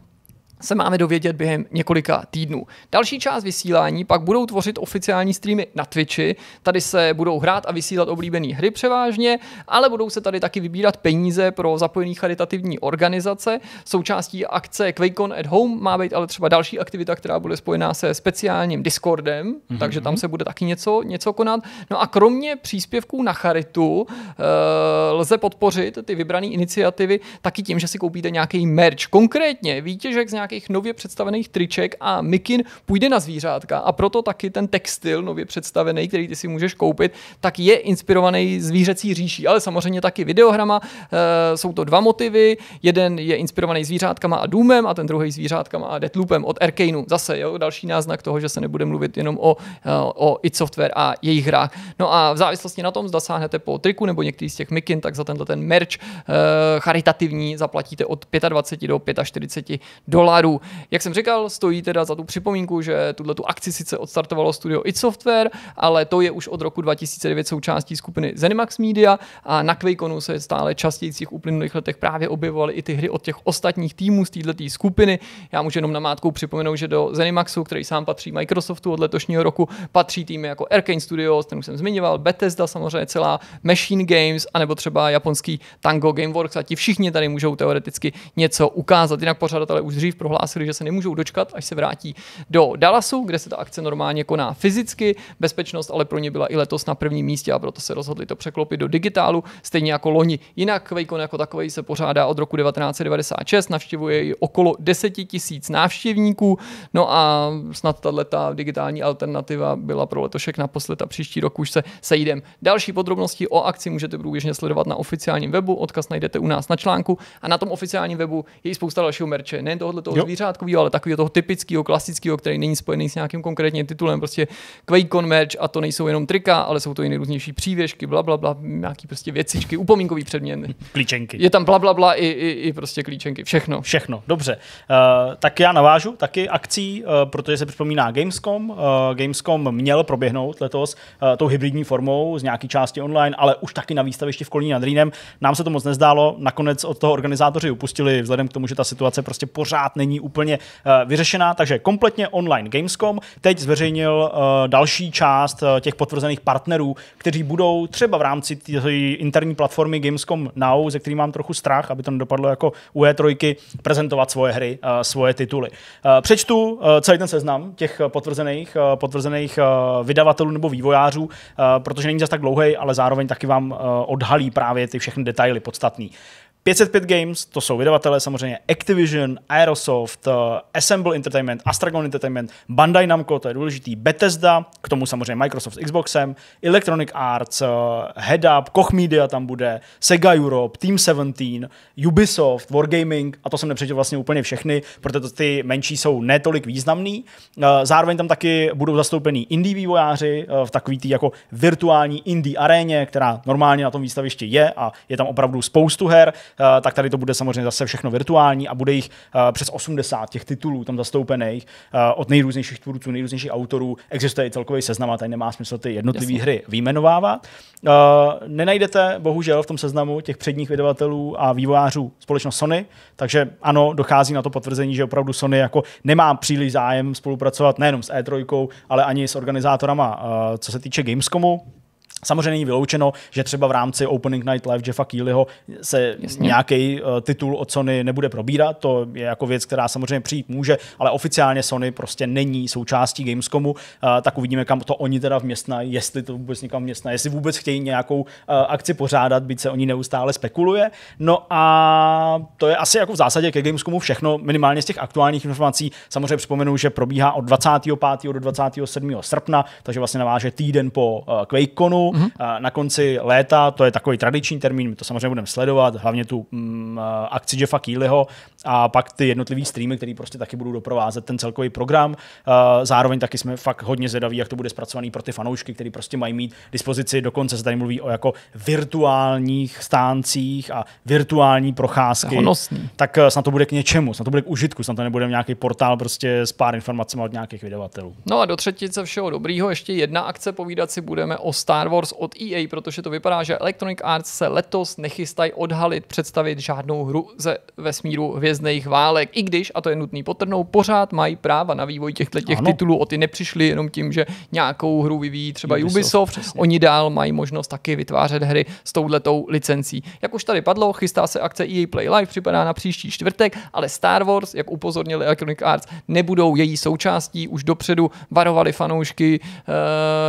se máme dovědět během několika týdnů. Další část vysílání pak budou tvořit oficiální streamy na Twitchi. Tady se budou hrát a vysílat oblíbené hry převážně, ale budou se tady taky vybírat peníze pro zapojený charitativní organizace. Součástí akce QuakeCon at Home má být ale třeba další aktivita, která bude spojená se speciálním Discordem, mm-hmm. takže tam se bude taky něco, něco konat. No a kromě příspěvků na charitu uh, lze podpořit ty vybrané iniciativy taky tím, že si koupíte nějaký merch. Konkrétně výtěžek z nějaké nějakých nově představených triček a Mikin půjde na zvířátka a proto taky ten textil nově představený, který ty si můžeš koupit, tak je inspirovaný zvířecí říší, ale samozřejmě taky videohrama. E, jsou to dva motivy, jeden je inspirovaný zvířátkama a důmem a ten druhý zvířátkama a detlupem od Arkaneu. Zase jo, další náznak toho, že se nebude mluvit jenom o, eh, o id Software a jejich hrách. No a v závislosti na tom, zda sáhnete po triku nebo některý z těch Mikin, tak za tenhle ten merch e, charitativní zaplatíte od 25 do 45 dolarů dolarů. Jak jsem říkal, stojí teda za tu připomínku, že tuhle tu akci sice odstartovalo studio It Software, ale to je už od roku 2009 součástí skupiny Zenimax Media a na Quakeonu se stále častěji v uplynulých letech právě objevovaly i ty hry od těch ostatních týmů z této skupiny. Já můžu jenom namátkou připomenout, že do Zenimaxu, který sám patří Microsoftu od letošního roku, patří týmy jako Arkane Studios, ten už jsem zmiňoval, Bethesda samozřejmě celá, Machine Games, anebo třeba japonský Tango Gameworks a ti všichni tady můžou teoreticky něco ukázat. Jinak pořadatelé už dřív pro prohlásili, že se nemůžou dočkat, až se vrátí do Dallasu, kde se ta akce normálně koná fyzicky. Bezpečnost ale pro ně byla i letos na prvním místě a proto se rozhodli to překlopit do digitálu, stejně jako loni. Jinak Vejkon jako takový se pořádá od roku 1996, navštěvuje ji okolo 10 tisíc návštěvníků, no a snad tato digitální alternativa byla pro letošek naposled a příští rok už se sejdem. Další podrobnosti o akci můžete průběžně sledovat na oficiálním webu, odkaz najdete u nás na článku a na tom oficiálním webu je i spousta dalšího merče, nejen tohoto jo. zvířátkového, ale takového toho typického, klasického, který není spojený s nějakým konkrétním titulem, prostě QuakeCon merch a to nejsou jenom trika, ale jsou to i nejrůznější přívěšky, bla, bla, bla nějaký prostě věcičky, upomínkový předměty. Klíčenky. Je tam bla, bla, bla i, i, i prostě klíčenky, všechno. Všechno, dobře. Uh, tak já navážu taky akcí, uh, protože se připomíná Gamescom. Uh, Gamescom měl proběhnout letos uh, tou hybridní formou z nějaký části online, ale už taky na výstavišti v Kolíně nad Rýnem. Nám se to moc nezdálo, nakonec od toho organizátoři upustili, vzhledem k tomu, že ta situace prostě pořád není není úplně eh, vyřešená, takže kompletně online Gamescom teď zveřejnil eh, další část eh, těch potvrzených partnerů, kteří budou třeba v rámci té interní platformy Gamescom Now, ze který mám trochu strach, aby to nedopadlo jako u E3, prezentovat svoje hry, svoje tituly. Přečtu celý ten seznam těch potvrzených, potvrzených vydavatelů nebo vývojářů, protože není zas tak dlouhý, ale zároveň taky vám odhalí právě ty všechny detaily podstatný. 505 Games, to jsou vydavatelé samozřejmě Activision, Aerosoft, eh, Assemble Entertainment, Astragon Entertainment, Bandai Namco, to je důležitý, Bethesda, k tomu samozřejmě Microsoft s Xboxem, Electronic Arts, eh, Head Up, Koch Media tam bude, Sega Europe, Team 17, Ubisoft, Wargaming, a to jsem nepřečetl vlastně úplně všechny, protože ty menší jsou netolik významný. Eh, zároveň tam taky budou zastoupení indie vývojáři v takový tý jako virtuální indie aréně, která normálně na tom výstavišti je a je tam opravdu spoustu her. Eh, tak tady to bude samozřejmě zase všechno virtuální a bude jich eh, přes 80 těch titulů tam zastoupených eh, od nejrůznějších tvůrců, nejrůznějších autorů. Existuje i celkový seznam a tady nemá smysl ty jednotlivé hry vyjmenovávat. Nenajdete bohužel v tom seznamu těch předních vydavatelů a vývojářů společnost Sony, takže ano, dochází na to potvrzení, že opravdu Sony jako nemá příliš zájem spolupracovat nejenom s E3, ale ani s organizátorama, co se týče Gamescomu, Samozřejmě není vyloučeno, že třeba v rámci Opening Night Live Jeffa Keelyho se nějaký uh, eh, titul od Sony nebude probírat, to je jako věc, která samozřejmě přijít může, ale oficiálně Sony prostě není součástí Gamescomu, uh, tak uvidíme, kam to oni teda vměstnají, jestli to vůbec někam vměstnají, jestli vůbec chtějí nějakou uh, akci pořádat, byť se o ní neustále spekuluje. No a to je asi jako v zásadě ke Gamescomu všechno, minimálně z těch aktuálních informací. Samozřejmě připomenu, že probíhá od 25. do 27. srpna, takže vlastně naváže týden po uh, QuakeConu termínu mm-hmm. na konci léta, to je takový tradiční termín, my to samozřejmě budeme sledovat, hlavně tu mm, akci Jeffa Keelyho a pak ty jednotlivý streamy, které prostě taky budou doprovázet ten celkový program. Zároveň taky jsme fakt hodně zvědaví, jak to bude zpracovaný pro ty fanoušky, který prostě mají mít dispozici, dokonce se tady mluví o jako virtuálních stáncích a virtuální procházky. Honosný. Tak eh, snad to bude k něčemu, snad to bude k užitku, snad to nebude nějaký portál prostě s pár informacemi od nějakých vydavatelů. No a do třetice všeho dobrýho ještě jedna akce povídat si budeme o Star Star Wars od EA, protože to vypadá, že Electronic Arts se letos nechystají odhalit, představit žádnou hru ze vesmíru hvězdných válek. I když, a to je nutný potrhnout, pořád mají práva na vývoj těchto těch ano. titulů. O ty nepřišli jenom tím, že nějakou hru vyvíjí třeba Ubisoft. Ubisoft oni dál mají možnost taky vytvářet hry s touhletou licencí. Jak už tady padlo, chystá se akce EA Play Live, připadá na příští čtvrtek, ale Star Wars, jak upozornili Electronic Arts, nebudou její součástí. Už dopředu varovali fanoušky uh,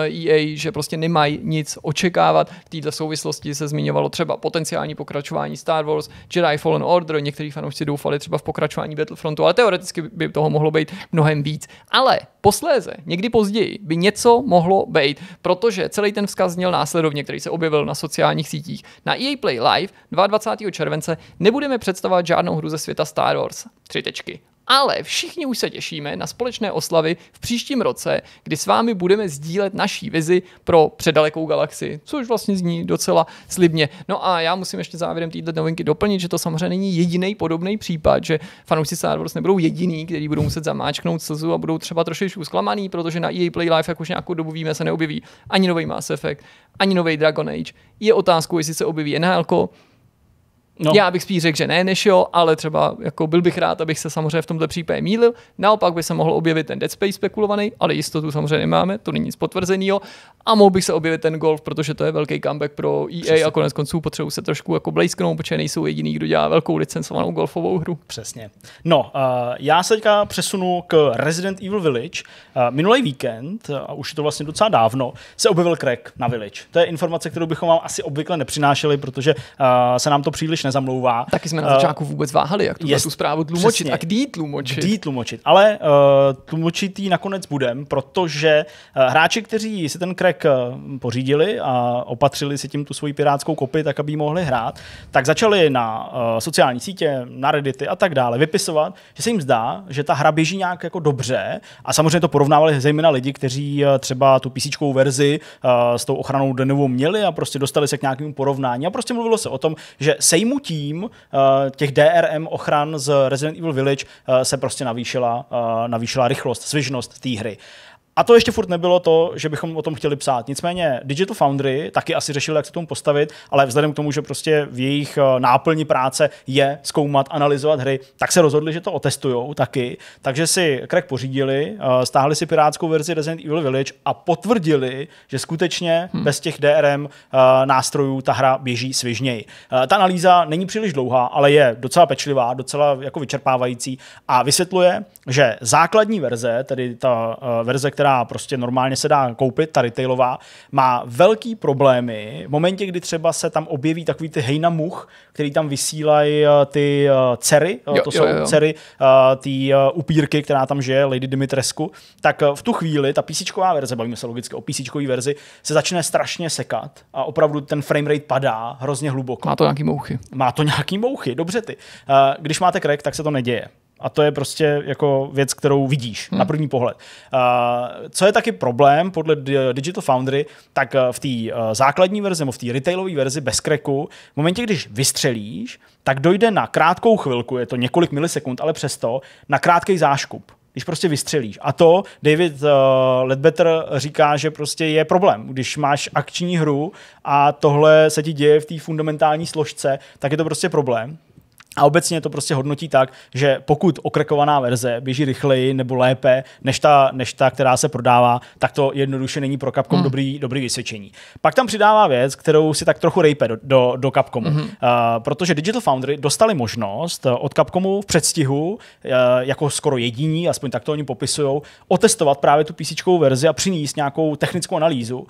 eh, EA, že prostě nemají nic očekávat. V této souvislosti se zmiňovalo třeba potenciální pokračování Star Wars, Jedi Fallen Order, někteří fanoušci doufali třeba v pokračování Battlefrontu, ale teoreticky by toho mohlo být mnohem víc. Ale posléze, někdy později, by něco mohlo být, protože celý ten vzkaz měl následovně, který se objevil na sociálních sítích. Na EA Play Live 22. července nebudeme představovat žádnou hru ze světa Star Wars. Tři tečky. Ale všichni už se těšíme na společné oslavy v příštím roce, kdy s vámi budeme sdílet naší vizi pro předalekou galaxii, což vlastně zní docela slibně. No a já musím ještě závěrem této novinky doplnit, že to samozřejmě není jediný podobný případ, že fanoušci Star Wars nebudou jediný, kteří budou muset zamáčknout slzu a budou třeba trošičku zklamaný, protože na EA Play Live, jak už nějakou dobu víme, se neobjeví ani nový Mass Effect, ani nový Dragon Age. Je otázkou, jestli se objeví NHL, No. Já bych spíš řekl, že ne, než jo, ale třeba jako byl bych rád, abych se samozřejmě v tomto případě mýlil. Naopak by se mohl objevit ten Dead Space spekulovaný, ale jistotu samozřejmě nemáme, to není nic potvrzeného. A mohl bych se objevit ten Golf, protože to je velký comeback pro EA Přesně. a konec konců potřebuji se trošku jako blejsknout, protože nejsou jediný, kdo dělá velkou licencovanou golfovou hru. Přesně. No, uh, já se teďka přesunu k Resident Evil Village. Uh, eh, minulý víkend, eh, a uh, už je to vlastně docela dávno, se objevil crack na Village. To je informace, kterou bychom vám asi obvykle nepřinášeli, protože uh, se nám to příliš nezamlouvá. Taky jsme na začátku eh, vůbec váhali, jak tu jest, tu zprávu tlumočit přesně, a kdy tlumočit. Kdy tlumočit, ale uh, tlumočit ji nakonec budem, protože uh, hráči, kteří si ten krek uh, pořídili a opatřili si tím tu svoji pirátskou kopii, tak aby ji mohli hrát, tak začali na uh, sociální sítě, na Reddity a tak dále vypisovat, že se jim zdá, že ta hra běží nějak jako dobře a samozřejmě to porovnávali zejména lidi, kteří uh, třeba tu písíčkovou verzi uh, s tou ochranou Denovou měli a prostě dostali se k nějakému porovnání a prostě mluvilo se o tom, že sejmu vypnutím uh, eh, těch DRM ochran z Resident Evil Village uh, se prostě navýšila, uh, navýšila rychlost, svižnost té hry. A to ještě furt nebylo to, že bychom o tom chtěli psát. Nicméně Digital Foundry taky asi řešili, jak se tomu postavit, ale vzhledem k tomu, že prostě v jejich eh, náplní práce je zkoumat, analyzovat hry, tak se rozhodli, že to otestujou taky. Takže si krek pořídili, eh, stáhli si pirátskou verzi Resident Evil Village a potvrdili, že skutečně hmm. bez těch DRM eh, nástrojů ta hra běží svižněji. Ta analýza není příliš dlouhá, ale je docela pečlivá, docela jako vyčerpávající a vysvětluje, že základní verze, tedy ta verze, která která prostě normálně se dá koupit, ta retailová, má velký problémy v momentě, kdy třeba se tam objeví takový ty hejna much, který tam vysílají eh, ty eh, dcery, eh, jo, to jo, jsou jo. dcery ty upírky, která tam žije, Lady Dimitrescu, tak v tu chvíli ta písíčková verze, bavíme se logicky o písíčkové verzi, se začne strašně sekat a opravdu ten frame rate padá hrozně hluboko. Má to nějaký mouchy. Má to nějaký mouchy, dobře ty. Když máte krek tak se to neděje. A to je prostě jako věc, kterou vidíš hmm. na první pohled. Uh, co je taky problém podle Digital Foundry, tak eh, v té uh, základní verzi nebo v té retailové verzi bez kreku, v momentě, když vystřelíš, tak dojde na krátkou chvilku, je to několik milisekund, ale přesto, na krátký záškup když prostě vystřelíš. A to David uh, Ledbetter říká, že prostě je problém. Když máš akční hru a tohle se ti děje v té fundamentální složce, tak je to prostě problém. A obecně to prostě hodnotí tak, že pokud okrekovaná verze běží rychleji nebo lépe než ta, než ta která se prodává, tak to jednoduše není pro Capcom mm. dobrý, dobrý vysvědčení. Pak tam přidává věc, kterou si tak trochu rejpe do, do, do Capcomu, hmm. uh, protože Digital Foundry dostali možnost eh, od Capcomu v předstihu, uh, jako skoro jediní, aspoň tak to oni popisují, otestovat právě tu PC verzi a přinést nějakou technickou analýzu, uh,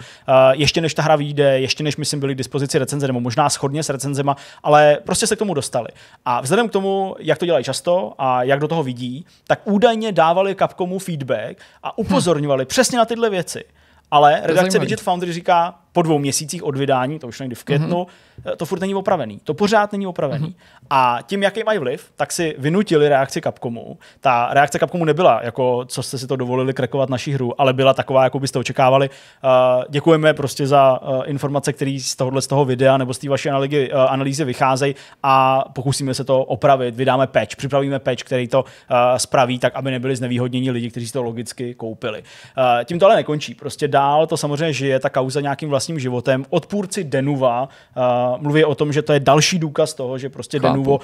ještě než ta hra vyjde, ještě než myslím byli k dispozici recenze, nebo možná shodně s recenzema, ale prostě se k tomu dostali. A vzhledem k tomu, jak to dělají často a jak do toho vidí, tak údajně dávali Capcomu feedback a upozorňovali hm. přesně na tyhle věci. Ale redakce Digit Foundry říká, po dvou měsících od vydání, to už někdy v květnu, mm-hmm. to furt není opravený. To pořád není opravený. Mm-hmm. A tím, jaký mají vliv, tak si vynutili reakci Capcomu. Ta reakce Capcomu nebyla, jako co jste si to dovolili krekovat naší hru, ale byla taková, jako byste očekávali. Uh, děkujeme prostě za uh, informace, které z tohohle z toho videa nebo z té vaší analýzy, uh, analýzy vycházejí a pokusíme se to opravit. Vydáme patch, připravíme patch, který to uh, spraví tak, aby nebyli znevýhodněni lidi, kteří si to logicky koupili. Uh, tím to ale nekončí. Prostě dál to samozřejmě žije ta kauza nějakým vlastním životem. Odpůrci Denuva uh, mluví o tom, že to je další důkaz toho, že prostě Chápu. Denuvo uh,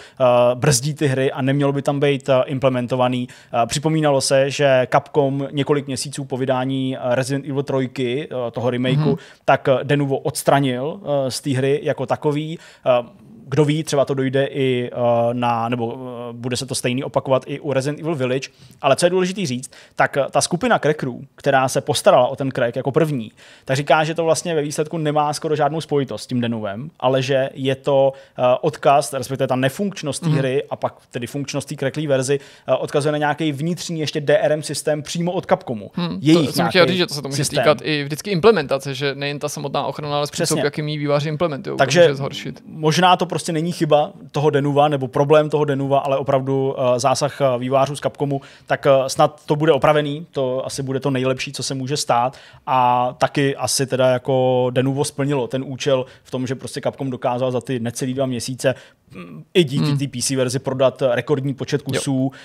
brzdí ty hry a nemělo by tam být uh, implementovaný. Uh, připomínalo se, že Capcom několik měsíců po vydání Resident Evil 3, uh, toho remakeu, mm-hmm. tak Denuvo odstranil uh, z té hry jako takový. Uh, kdo ví, třeba to dojde i uh, na, nebo uh, bude se to stejný opakovat i u Resident Evil Village, ale co je důležité říct, tak eh, ta skupina krekrů, která se postarala o ten krek jako první, tak říká, že to vlastně ve výsledku nemá skoro žádnou spojitost s tím denovem, ale že je to uh, odkaz, respektive ta nefunkčnost té mm. hry a pak tedy funkčnost té cracklí verzi uh, odkazuje na nějaký vnitřní ještě DRM systém přímo od Capcomu. Hmm, Jejich to jsem chtěl říct, že to se to může systém. týkat i vždycky implementace, že nejen ta samotná ochrana, ale způsob, Přesně. jakým ji výváři implementují, Takže může zhoršit. Možná to prostě není chyba toho Denuva nebo problém toho Denuva, ale opravdu eh, zásah eh, vývářů z Capcomu, tak eh, snad to bude opravený, to asi bude to nejlepší, co se může stát a taky asi teda jako Denuvo splnilo ten účel v tom, že prostě Capcom dokázal za ty necelý dva měsíce i díky hmm. té PC verzi prodat eh, rekordní počet kusů. Jo.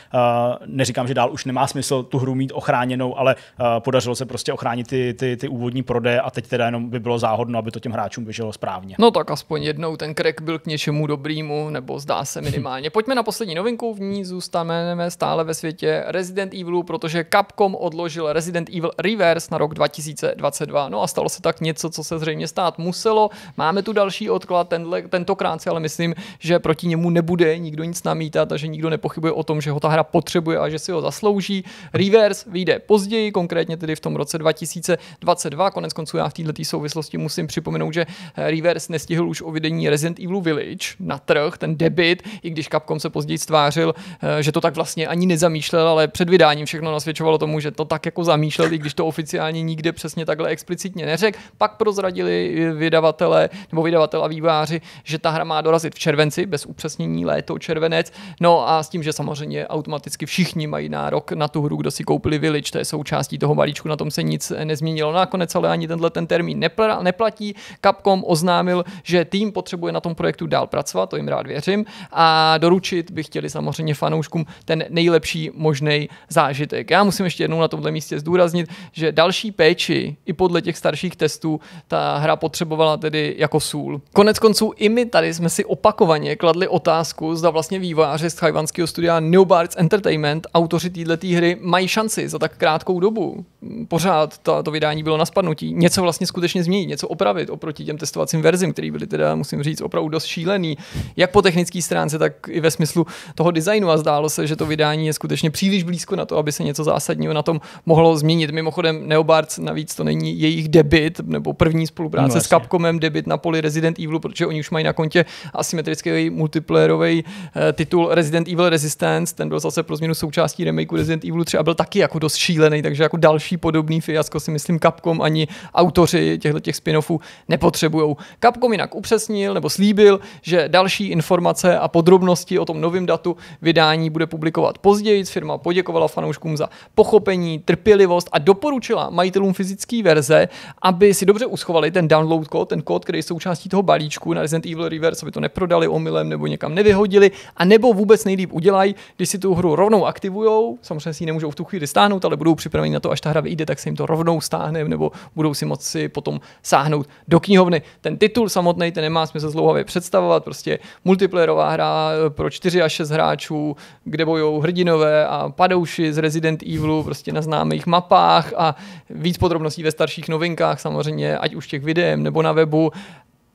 Eh, neříkám, že dál už nemá smysl tu hru mít ochráněnou, ale eh, podařilo se prostě ochránit ty, ty, ty úvodní prodeje a teď teda jenom by bylo záhodno, aby to těm hráčům běželo správně. No tak aspoň jednou ten krek byl k něčemu dobrýmu, nebo zdá se minimálně. Pojďme na poslední novinku, v ní zůstaneme stále ve světě Resident Evilu, protože Capcom odložil Resident Evil Reverse na rok 2022. No a stalo se tak něco, co se zřejmě stát muselo. Máme tu další odklad, tenhle, tentokrát si ale myslím, že proti němu nebude nikdo nic namítat, takže nikdo nepochybuje o tom, že ho ta hra potřebuje a že si ho zaslouží. Reverse vyjde později, konkrétně tedy v tom roce 2022. Konec konců já v této souvislosti musím připomenout, že eh, Reverse nestihl už o vydení Resident Evil Village na trh, ten debit, i když Capcom se později stvářil, eh, že to tak vlastně ani nezamýšlel, ale před vydáním všechno nasvědčovalo tomu, že to tak jako zamýšlel, i když to oficiálně nikde přesně takhle explicitně neřekl. Pak prozradili eh, vydavatele nebo vydavatel a výváři, že ta hra má dorazit v červenci asi, bez upřesnění léto, červenec. No a s tím, že samozřejmě automaticky všichni mají nárok na tu hru, kdo si koupili Village, to je součástí toho balíčku, na tom se nic eh, nezměnilo. Nakonec ale ani tenhle ten termín nepl- neplatí. Capcom oznámil, že tým potřebuje na tom projektu dál pracovat, to jim rád věřím, a doručit by chtěli samozřejmě fanouškům ten nejlepší možný zážitek. Já musím ještě jednou na tomhle místě zdůraznit, že další péči i podle těch starších testů ta hra potřebovala tedy jako sůl. Konec konců i my tady jsme si opakovaně opakovaně kladli otázku, zda vlastně výváři z chajvanského studia New Bards Entertainment, autoři této hry, mají šanci za tak krátkou dobu. Pořád to, to vydání bylo na spadnutí. Něco vlastně skutečně změnit, něco opravit oproti těm testovacím verzím, které byly teda, musím říct, opravdu dost šílený, jak po technické stránce, tak i ve smyslu toho designu. A zdálo se, že to vydání je skutečně příliš blízko na to, aby se něco zásadního na tom mohlo změnit. Mimochodem, Neobards navíc to není jejich debit nebo první spolupráce no, vlastně. s Capcomem, debit na poli Resident Evil protože oni už mají na kontě asymetrické multiplayerový eh, titul Resident Evil Resistance, ten byl zase pro změnu součástí remakeu Resident Evil 3 a byl taky jako dost šílený, takže jako další podobný fiasko si myslím Capcom ani autoři těchto těch spin-offů nepotřebují. Capcom jinak upřesnil nebo slíbil, že další informace a podrobnosti o tom novém datu vydání bude publikovat později. Firma poděkovala fanouškům za pochopení, trpělivost a doporučila majitelům fyzické verze, aby si dobře uschovali ten download kód, ten kód, který je součástí toho balíčku na Resident Evil Reverse, aby to neprodali omylem nebo někam nevyhodili, a nebo vůbec nejlíp udělají, když si tu hru rovnou aktivujou, samozřejmě si ji nemůžou v tu chvíli stáhnout, ale budou připraveni na to, až ta hra vyjde, tak se jim to rovnou stáhne, nebo budou si moci potom sáhnout do knihovny. Ten titul samotný, ten nemá smysl zlouhavě představovat, prostě multiplayerová hra eh, pro 4 až 6 hráčů, kde bojou hrdinové a padouši z Resident Evilu, prostě na známých mapách a víc podrobností ve starších novinkách samozřejmě, ať už těch videem nebo na webu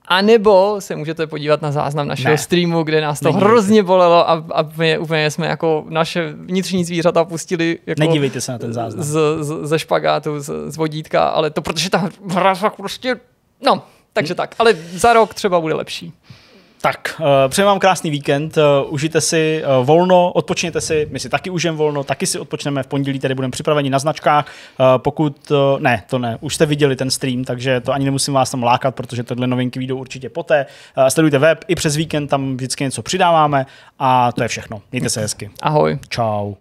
a nebo se můžete podívat na záznam našeho ne. streamu, kde nás to Nedívejte. hrozně bolelo a, a my úplně jsme jako naše vnitřní zvířata pustili jako Nedívejte se na ten záznam. Z, z, ze špagátu, z, z vodítka, ale to protože ta hra prostě, no, takže tak. Ale za rok třeba bude lepší. Tak, eh, přeji vám krásný víkend, eh, užijte si eh, volno, odpočněte si, my si taky užijeme volno, taky si odpočneme, v pondělí tady budeme připraveni na značkách, pokud, ne, to ne, už jste viděli ten stream, takže to ani nemusím vás tam lákat, protože tyhle novinky vyjdou určitě poté. Sledujte web, i přes víkend tam vždycky něco přidáváme a to je všechno. Mějte se hezky. Ahoj. Čau.